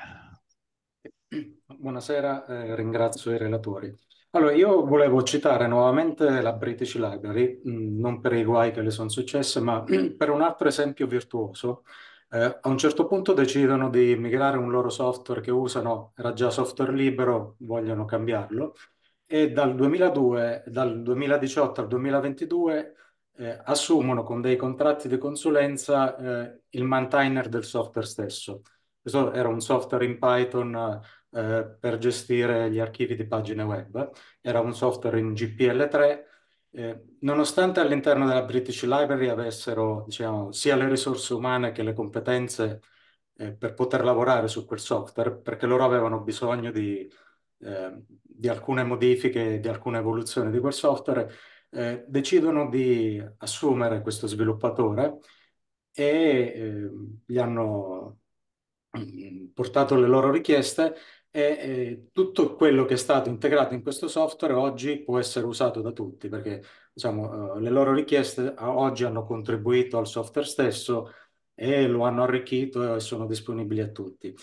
Buonasera, eh, ringrazio i relatori. Allora, io volevo citare nuovamente la British Library, mh, mm, non per i guai che le sono successe, ma per un altro esempio virtuoso. Eh, a un certo punto decidono di migrare un loro software che usano, era già software libero, vogliono cambiarlo, e dal 2002, dal 2018 al 2022 eh, assumono con dei contratti di consulenza eh, il maintainer del software stesso. Questo era un software in Python eh, per gestire gli archivi di pagine web, era un software in GPL3. Eh, nonostante all'interno della British Library avessero diciamo, sia le risorse umane che le competenze eh, per poter lavorare su quel software, perché loro avevano bisogno di, eh, di alcune modifiche, di alcune evoluzioni di quel software, eh, decidono di assumere questo sviluppatore e eh, gli hanno mm, portato le loro richieste e eh, tutto quello che è stato integrato in questo software oggi può essere usato da tutti perché diciamo, eh, le loro richieste oggi hanno contribuito al software stesso e lo hanno arricchito e sono disponibili a tutti.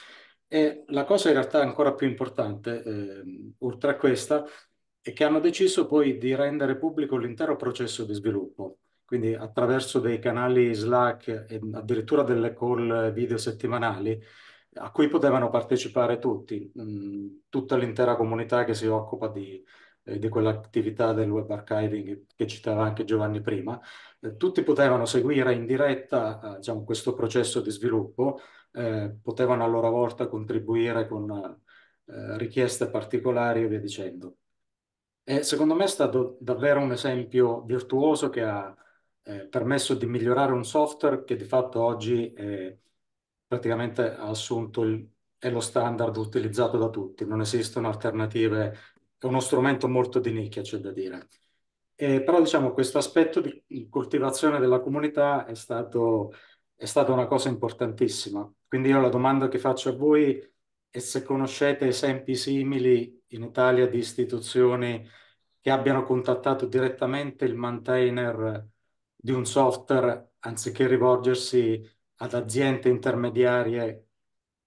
E la cosa in realtà ancora più importante, ehm, oltre a questa, e che hanno deciso poi di rendere pubblico l'intero processo di sviluppo, quindi attraverso dei canali Slack e addirittura delle call video settimanali a cui potevano partecipare tutti, mh, mm, tutta l'intera comunità che si occupa di, eh, di quell'attività del web archiving che citava anche Giovanni prima. Eh, tutti potevano seguire in diretta eh, diciamo, questo processo di sviluppo, eh, potevano a loro volta contribuire con eh, richieste particolari e via dicendo. E secondo me è stato davvero un esempio virtuoso che ha eh, permesso di migliorare un software che di fatto oggi è, praticamente ha assunto il, è lo standard utilizzato da tutti, non esistono alternative, è uno strumento molto di nicchia, c'è da dire. E, però diciamo questo aspetto di coltivazione della comunità è stato, è stata una cosa importantissima. Quindi io la domanda che faccio a voi e se conoscete esempi simili in Italia di istituzioni che abbiano contattato direttamente il maintainer di un software anziché rivolgersi ad aziende intermediarie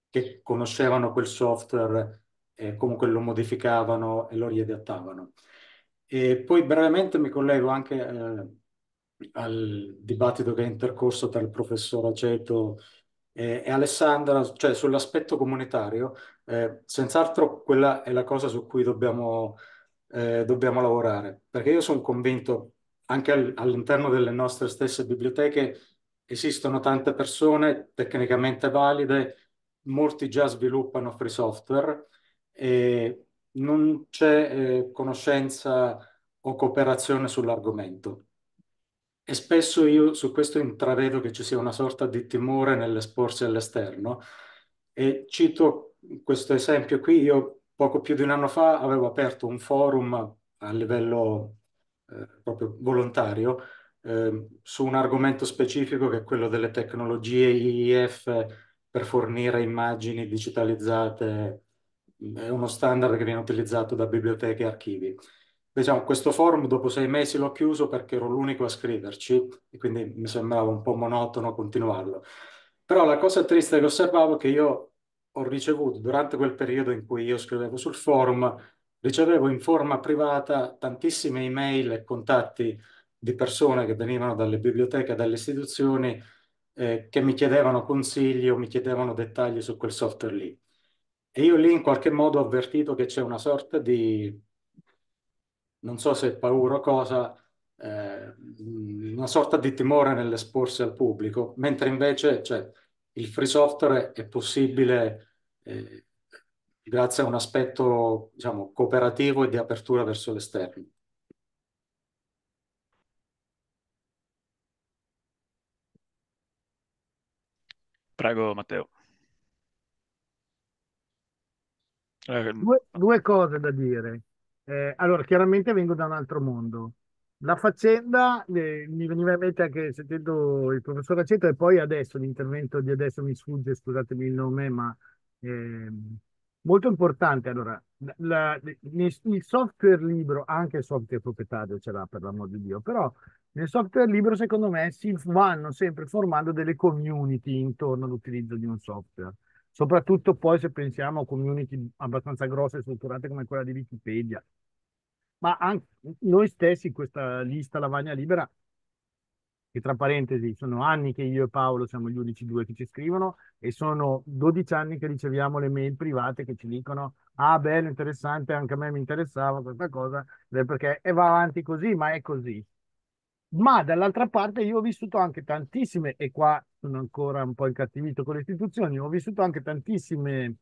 che conoscevano quel software e comunque lo modificavano e lo riadattavano. E poi brevemente mi collego anche eh, al dibattito che è intercorso tra il professor Aceto e e, e Alessandra, cioè sull'aspetto comunitario, eh, senz'altro quella è la cosa su cui dobbiamo, eh, dobbiamo lavorare, perché io sono convinto, anche al, all'interno delle nostre stesse biblioteche, esistono tante persone tecnicamente valide, molti già sviluppano free software e non c'è eh, conoscenza o cooperazione sull'argomento. E spesso io su questo intravedo che ci sia una sorta di timore nell'esporsi all'esterno. E cito questo esempio qui, io poco più di un anno fa avevo aperto un forum a livello eh, proprio volontario eh, su un argomento specifico che è quello delle tecnologie IIF per fornire immagini digitalizzate, è uno standard che viene utilizzato da biblioteche e archivi diciamo, questo forum dopo sei mesi l'ho chiuso perché ero l'unico a scriverci e quindi mi sembrava un po' monotono continuarlo. Però la cosa triste che osservavo è che io ho ricevuto durante quel periodo in cui io scrivevo sul forum, ricevevo in forma privata tantissime email e contatti di persone che venivano dalle biblioteche, dalle istituzioni, eh, che mi chiedevano consigli o mi chiedevano dettagli su quel software lì. E io lì in qualche modo ho avvertito che c'è una sorta di non so se paura o cosa, eh, una sorta di timore nell'esporsi al pubblico, mentre invece cioè, il free software è possibile eh, grazie a un aspetto diciamo, cooperativo e di apertura verso l'esterno. Prego Matteo. Eh, due, due cose da dire. Eh, allora, chiaramente vengo da un altro mondo. La faccenda eh, mi veniva in mente anche sentendo il professor Aceto e poi adesso l'intervento di adesso mi sfugge, scusatemi il nome, ma eh, molto importante. Allora, la, il, il software libero, anche il software proprietario ce l'ha per l'amor di Dio, però nel software libero secondo me si vanno sempre formando delle community intorno all'utilizzo di un software. Soprattutto poi se pensiamo a community abbastanza grosse e strutturate come quella di Wikipedia. Ma anche noi stessi, questa lista Lavagna Libera, che tra parentesi sono anni che io e Paolo siamo gli unici due che ci scrivono e sono 12 anni che riceviamo le mail private che ci dicono ah bello, interessante, anche a me mi interessava questa cosa, perché e va avanti così, ma è così. Ma dall'altra parte io ho vissuto anche tantissime, e qua sono ancora un po' incattivito con le istituzioni. Ho vissuto anche tantissime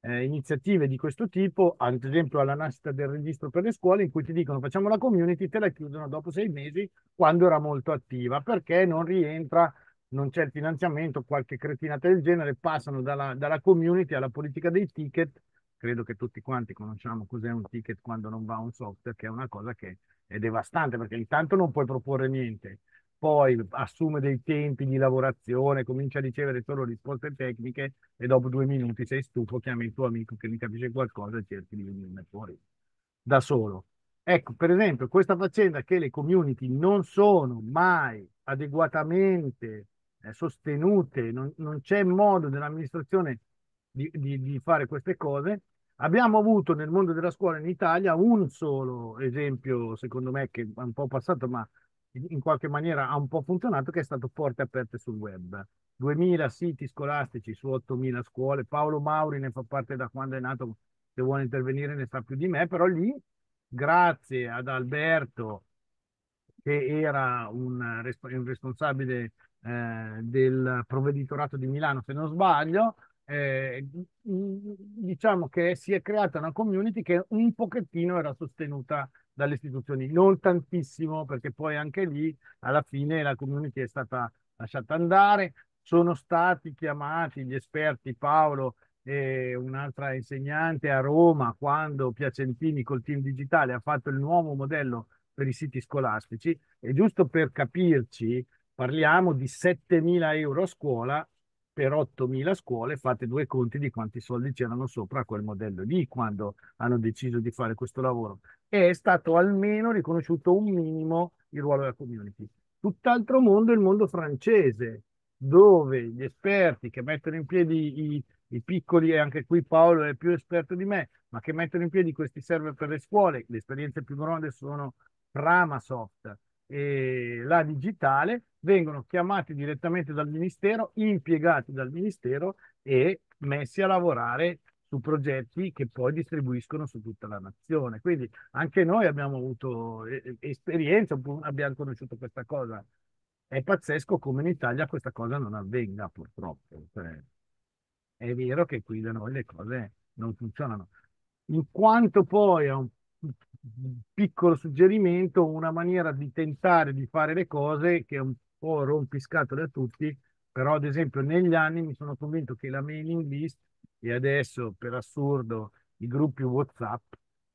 eh, iniziative di questo tipo, ad esempio alla nascita del registro per le scuole, in cui ti dicono facciamo la community, te la chiudono dopo sei mesi quando era molto attiva, perché non rientra, non c'è il finanziamento, qualche cretinata del genere, passano dalla, dalla community alla politica dei ticket. Credo che tutti quanti conosciamo cos'è un ticket quando non va un software, che è una cosa che è devastante perché intanto non puoi proporre niente poi assume dei tempi di lavorazione, comincia a ricevere solo risposte tecniche e dopo due minuti sei stufo, chiami il tuo amico che ne capisce qualcosa e cerchi di venirne fuori da solo. Ecco, per esempio, questa faccenda che le community non sono mai adeguatamente eh, sostenute, non, non, c'è modo dell'amministrazione di, di, di fare queste cose, Abbiamo avuto nel mondo della scuola in Italia un solo esempio, secondo me, che è un po' passato, ma in qualche maniera ha un po' funzionato, che è stato porte aperte sul web. 2000 siti scolastici su 8000 scuole, Paolo Mauri ne fa parte da quando è nato, se vuole intervenire ne sa più di me, però lì, grazie ad Alberto, che era un, responsabile eh, del provveditorato di Milano, se non sbaglio, eh, mm, diciamo che si è creata una community che un pochettino era sostenuta dalle istituzioni, non tantissimo, perché poi anche lì alla fine la community è stata lasciata andare, sono stati chiamati gli esperti Paolo e un'altra insegnante a Roma quando Piacentini col team digitale ha fatto il nuovo modello per i siti scolastici e giusto per capirci parliamo di 7.000 euro a scuola per 8.000 scuole, fate due conti di quanti soldi c'erano sopra quel modello lì quando hanno deciso di fare questo lavoro. E è stato almeno riconosciuto un minimo il ruolo della community. Tutt'altro mondo è il mondo francese, dove gli esperti che mettono in piedi i, i piccoli, e anche qui Paolo è più esperto di me, ma che mettono in piedi questi server per le scuole, le esperienze più grandi sono Ramasoft e la digitale, vengono chiamati direttamente dal Ministero, impiegati dal Ministero e messi a lavorare su progetti che poi distribuiscono su tutta la nazione. Quindi anche noi abbiamo avuto eh, eh, esperienza, abbiamo conosciuto questa cosa. È pazzesco come in Italia questa cosa non avvenga purtroppo. Cioè, è vero che qui da noi le cose non funzionano. In quanto poi a un piccolo suggerimento, una maniera di tentare di fare le cose che è un o rompiscatole a tutti, però ad esempio negli anni mi sono convinto che la mailing list e adesso per assurdo i gruppi WhatsApp,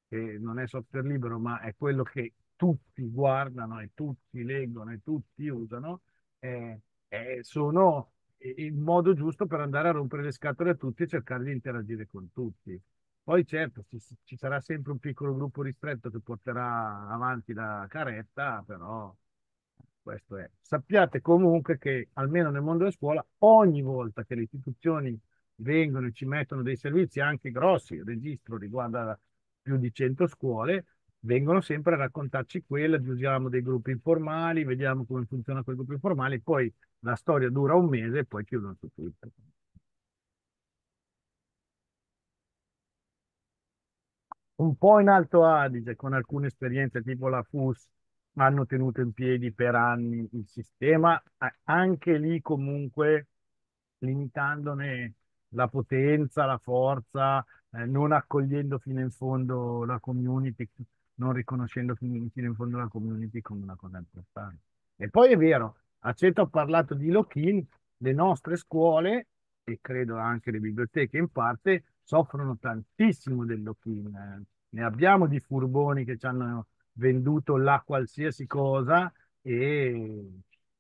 che non è software libero ma è quello che tutti guardano e tutti leggono e tutti usano, eh, eh, sono il modo giusto per andare a rompere le scatole a tutti e cercare di interagire con tutti. Poi certo ci, ci sarà sempre un piccolo gruppo ristretto che porterà avanti la caretta, però questo è. Sappiate comunque che, almeno nel mondo della scuola, ogni volta che le istituzioni vengono e ci mettono dei servizi, anche grossi, il registro riguarda più di 100 scuole, vengono sempre a raccontarci quella, usiamo dei gruppi informali, vediamo come funziona quel gruppo informale, poi la storia dura un mese e poi chiudono su Twitter. Un po' in Alto Adige, con alcune esperienze tipo la FUS, hanno tenuto in piedi per anni il sistema, anche lì comunque limitandone la potenza, la forza, eh, non accogliendo fino in fondo la community, non riconoscendo fino, in fondo la community come una cosa importante. E poi è vero, Aceto ho parlato di lock-in, le nostre scuole e credo anche le biblioteche in parte soffrono tantissimo del lock-in. Eh. Ne abbiamo di furboni che ci hanno venduto la qualsiasi cosa e,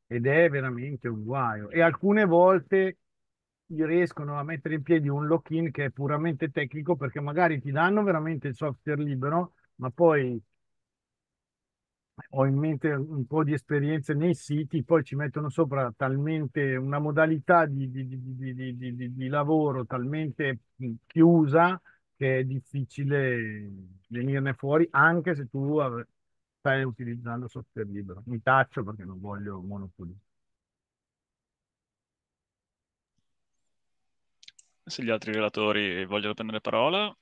ed è veramente un guaio. E alcune volte riescono a mettere in piedi un lock-in che è puramente tecnico perché magari ti danno veramente il software libero, ma poi ho in mente un po' di esperienze nei siti, poi ci mettono sopra talmente una modalità di, di, di, di lavoro talmente chiusa che è difficile venirne fuori anche se tu stai utilizzando software libero. Mi taccio perché non voglio monopolizzare. Se gli altri relatori vogliono prendere parola,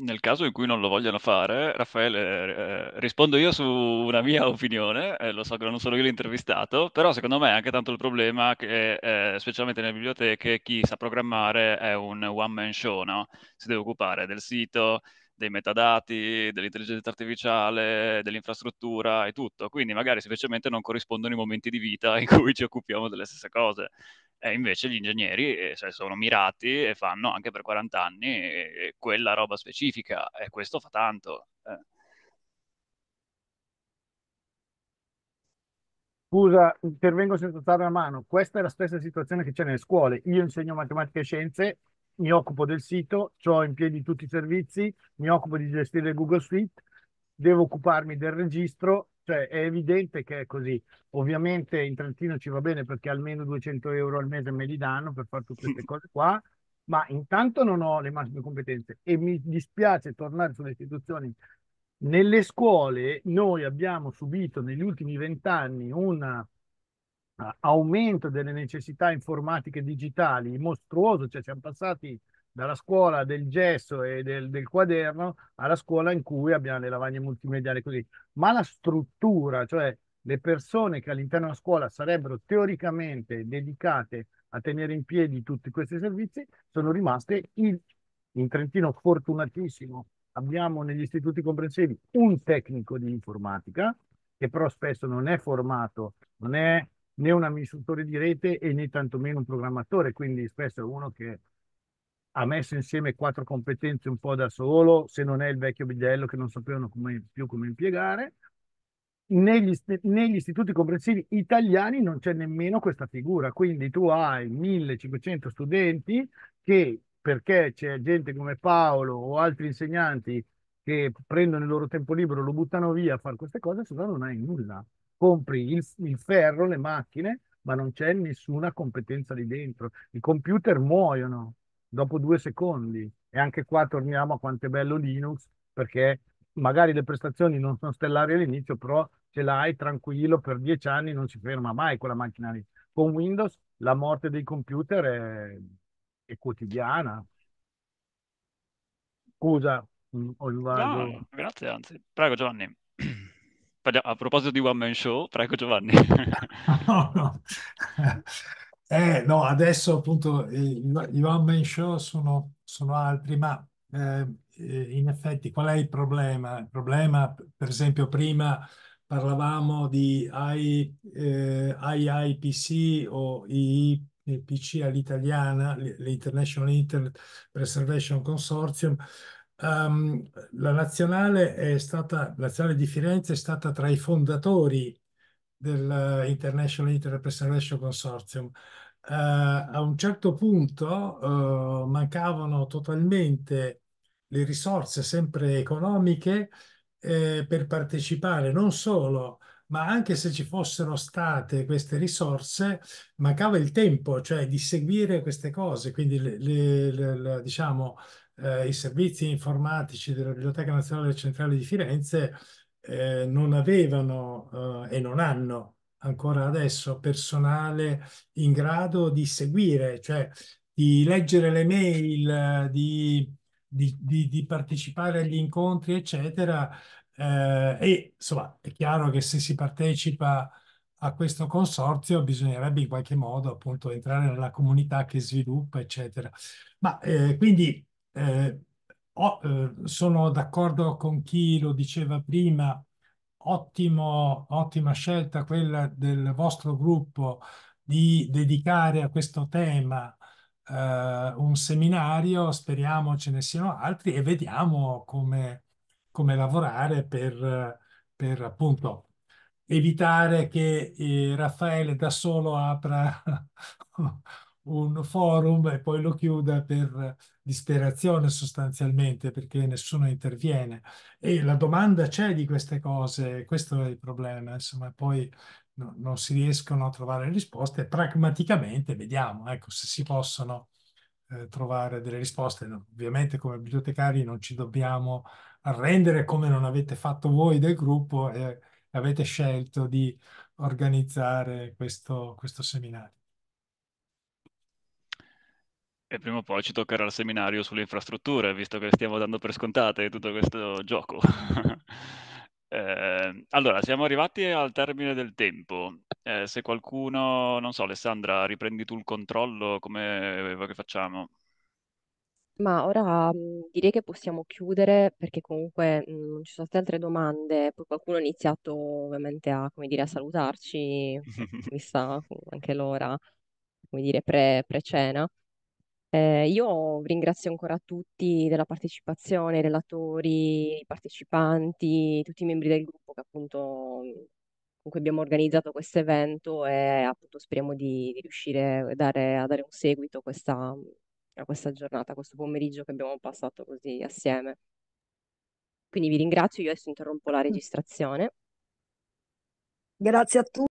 nel caso in cui non lo vogliano fare, Raffaele, eh, eh, rispondo io su una mia opinione, eh, lo so che non sono io l'intervistato, però secondo me è anche tanto il problema che, eh, specialmente nelle biblioteche, chi sa programmare è un one-man show, no? Si deve occupare del sito, dei metadati, dell'intelligenza artificiale, dell'infrastruttura e tutto. Quindi magari semplicemente non corrispondono i momenti di vita in cui ci occupiamo delle stesse cose. E invece gli ingegneri cioè, sono mirati e fanno anche per 40 anni eh, quella roba specifica e questo fa tanto. Eh. Scusa, intervengo senza alzare la mano. Questa è la stessa situazione che c'è nelle scuole. Io insegno matematica e scienze mi occupo del sito, ho in piedi tutti i servizi, mi occupo di gestire Google Suite, devo occuparmi del registro, cioè è evidente che è così. Ovviamente in Trentino ci va bene perché almeno 200 euro al mese me li danno per fare tutte queste cose qua, ma intanto non ho le massime competenze e mi dispiace tornare sulle istituzioni. Nelle scuole noi abbiamo subito negli ultimi vent'anni una aumento delle necessità informatiche digitali mostruoso, cioè siamo passati dalla scuola del gesso e del, del, quaderno alla scuola in cui abbiamo le lavagne multimediali così. Ma la struttura, cioè le persone che all'interno della scuola sarebbero teoricamente dedicate a tenere in piedi tutti questi servizi, sono rimaste in, in Trentino fortunatissimo. Abbiamo negli istituti comprensivi un tecnico di informatica, che però spesso non è formato, non è né un amministratore di rete e né tantomeno un programmatore, quindi spesso è uno che ha messo insieme quattro competenze un po' da solo, se non è il vecchio bidello che non sapevano come, più come impiegare. Negli, negli istituti comprensivi italiani non c'è nemmeno questa figura, quindi tu hai 1500 studenti che perché c'è gente come Paolo o altri insegnanti che prendono il loro tempo libero, lo buttano via a fare queste cose, se no non hai nulla compri il, il ferro, le macchine, ma non c'è nessuna competenza lì dentro. I computer muoiono dopo due secondi. E anche qua torniamo a quanto è bello Linux, perché magari le prestazioni non sono stellari all'inizio, però ce l'hai tranquillo per dieci anni, non si ferma mai quella macchina lì. Con Windows la morte dei computer è, è quotidiana. Scusa, ho mm, invaso. No, grazie, anzi. Prego Giovanni. a proposito di One Man Show, prego Giovanni. no, no. Eh, no, adesso appunto i One Man Show sono, sono altri, ma eh, in effetti qual è il problema? Il problema, per esempio, prima parlavamo di I, eh, IIPC o IIPC all'italiana, l'International Internet Preservation Consortium, Um, la, nazionale stata, la nazionale di Firenze è stata tra i fondatori del International Internet Preservation Consortium. Uh, a un certo punto uh, mancavano totalmente le risorse, sempre economiche, eh, per partecipare non solo ma anche se ci fossero state queste risorse, mancava il tempo, cioè di seguire queste cose, quindi le, le, le, diciamo, eh, i servizi informatici della Biblioteca Nazionale Centrale di Firenze eh, non avevano eh, e non hanno ancora adesso personale in grado di seguire, cioè di leggere le mail, di, di, di, di partecipare agli incontri, eccetera. Eh, e insomma, è chiaro che se si partecipa a questo consorzio bisognerebbe in qualche modo appunto entrare nella comunità che sviluppa, eccetera. Ma eh, quindi eh, oh, eh, sono d'accordo con chi lo diceva prima, ottimo, ottima scelta quella del vostro gruppo di dedicare a questo tema eh, un seminario, speriamo ce ne siano altri e vediamo come, come lavorare per, per appunto evitare che eh, Raffaele da solo apra un forum e poi lo chiuda per disperazione sostanzialmente perché nessuno interviene e la domanda c'è di queste cose, questo è il problema, insomma poi no, non si riescono a trovare risposte, pragmaticamente vediamo ecco, se si possono eh, trovare delle risposte, no, ovviamente come bibliotecari non ci dobbiamo arrendere come non avete fatto voi del gruppo e avete scelto di organizzare questo, questo seminario. E prima o poi ci toccherà il seminario sulle infrastrutture, visto che stiamo dando per scontate tutto questo gioco. eh, allora, siamo arrivati al termine del tempo. Eh, se qualcuno, non so, Alessandra, riprendi tu il controllo, come eh, che facciamo? Ma ora direi che possiamo chiudere perché comunque non ci sono state altre domande, poi qualcuno ha iniziato ovviamente a, come dire, a salutarci, vista anche l'ora, come dire, pre, pre-cena. Eh, io ringrazio ancora tutti della partecipazione, i relatori, i partecipanti, tutti i membri del gruppo che appunto con cui abbiamo organizzato questo evento e appunto speriamo di, di riuscire a dare, a dare un seguito a questa, a questa giornata, a questo pomeriggio che abbiamo passato così assieme. Quindi vi ringrazio, io adesso interrompo la mm. registrazione. Grazie a tutti.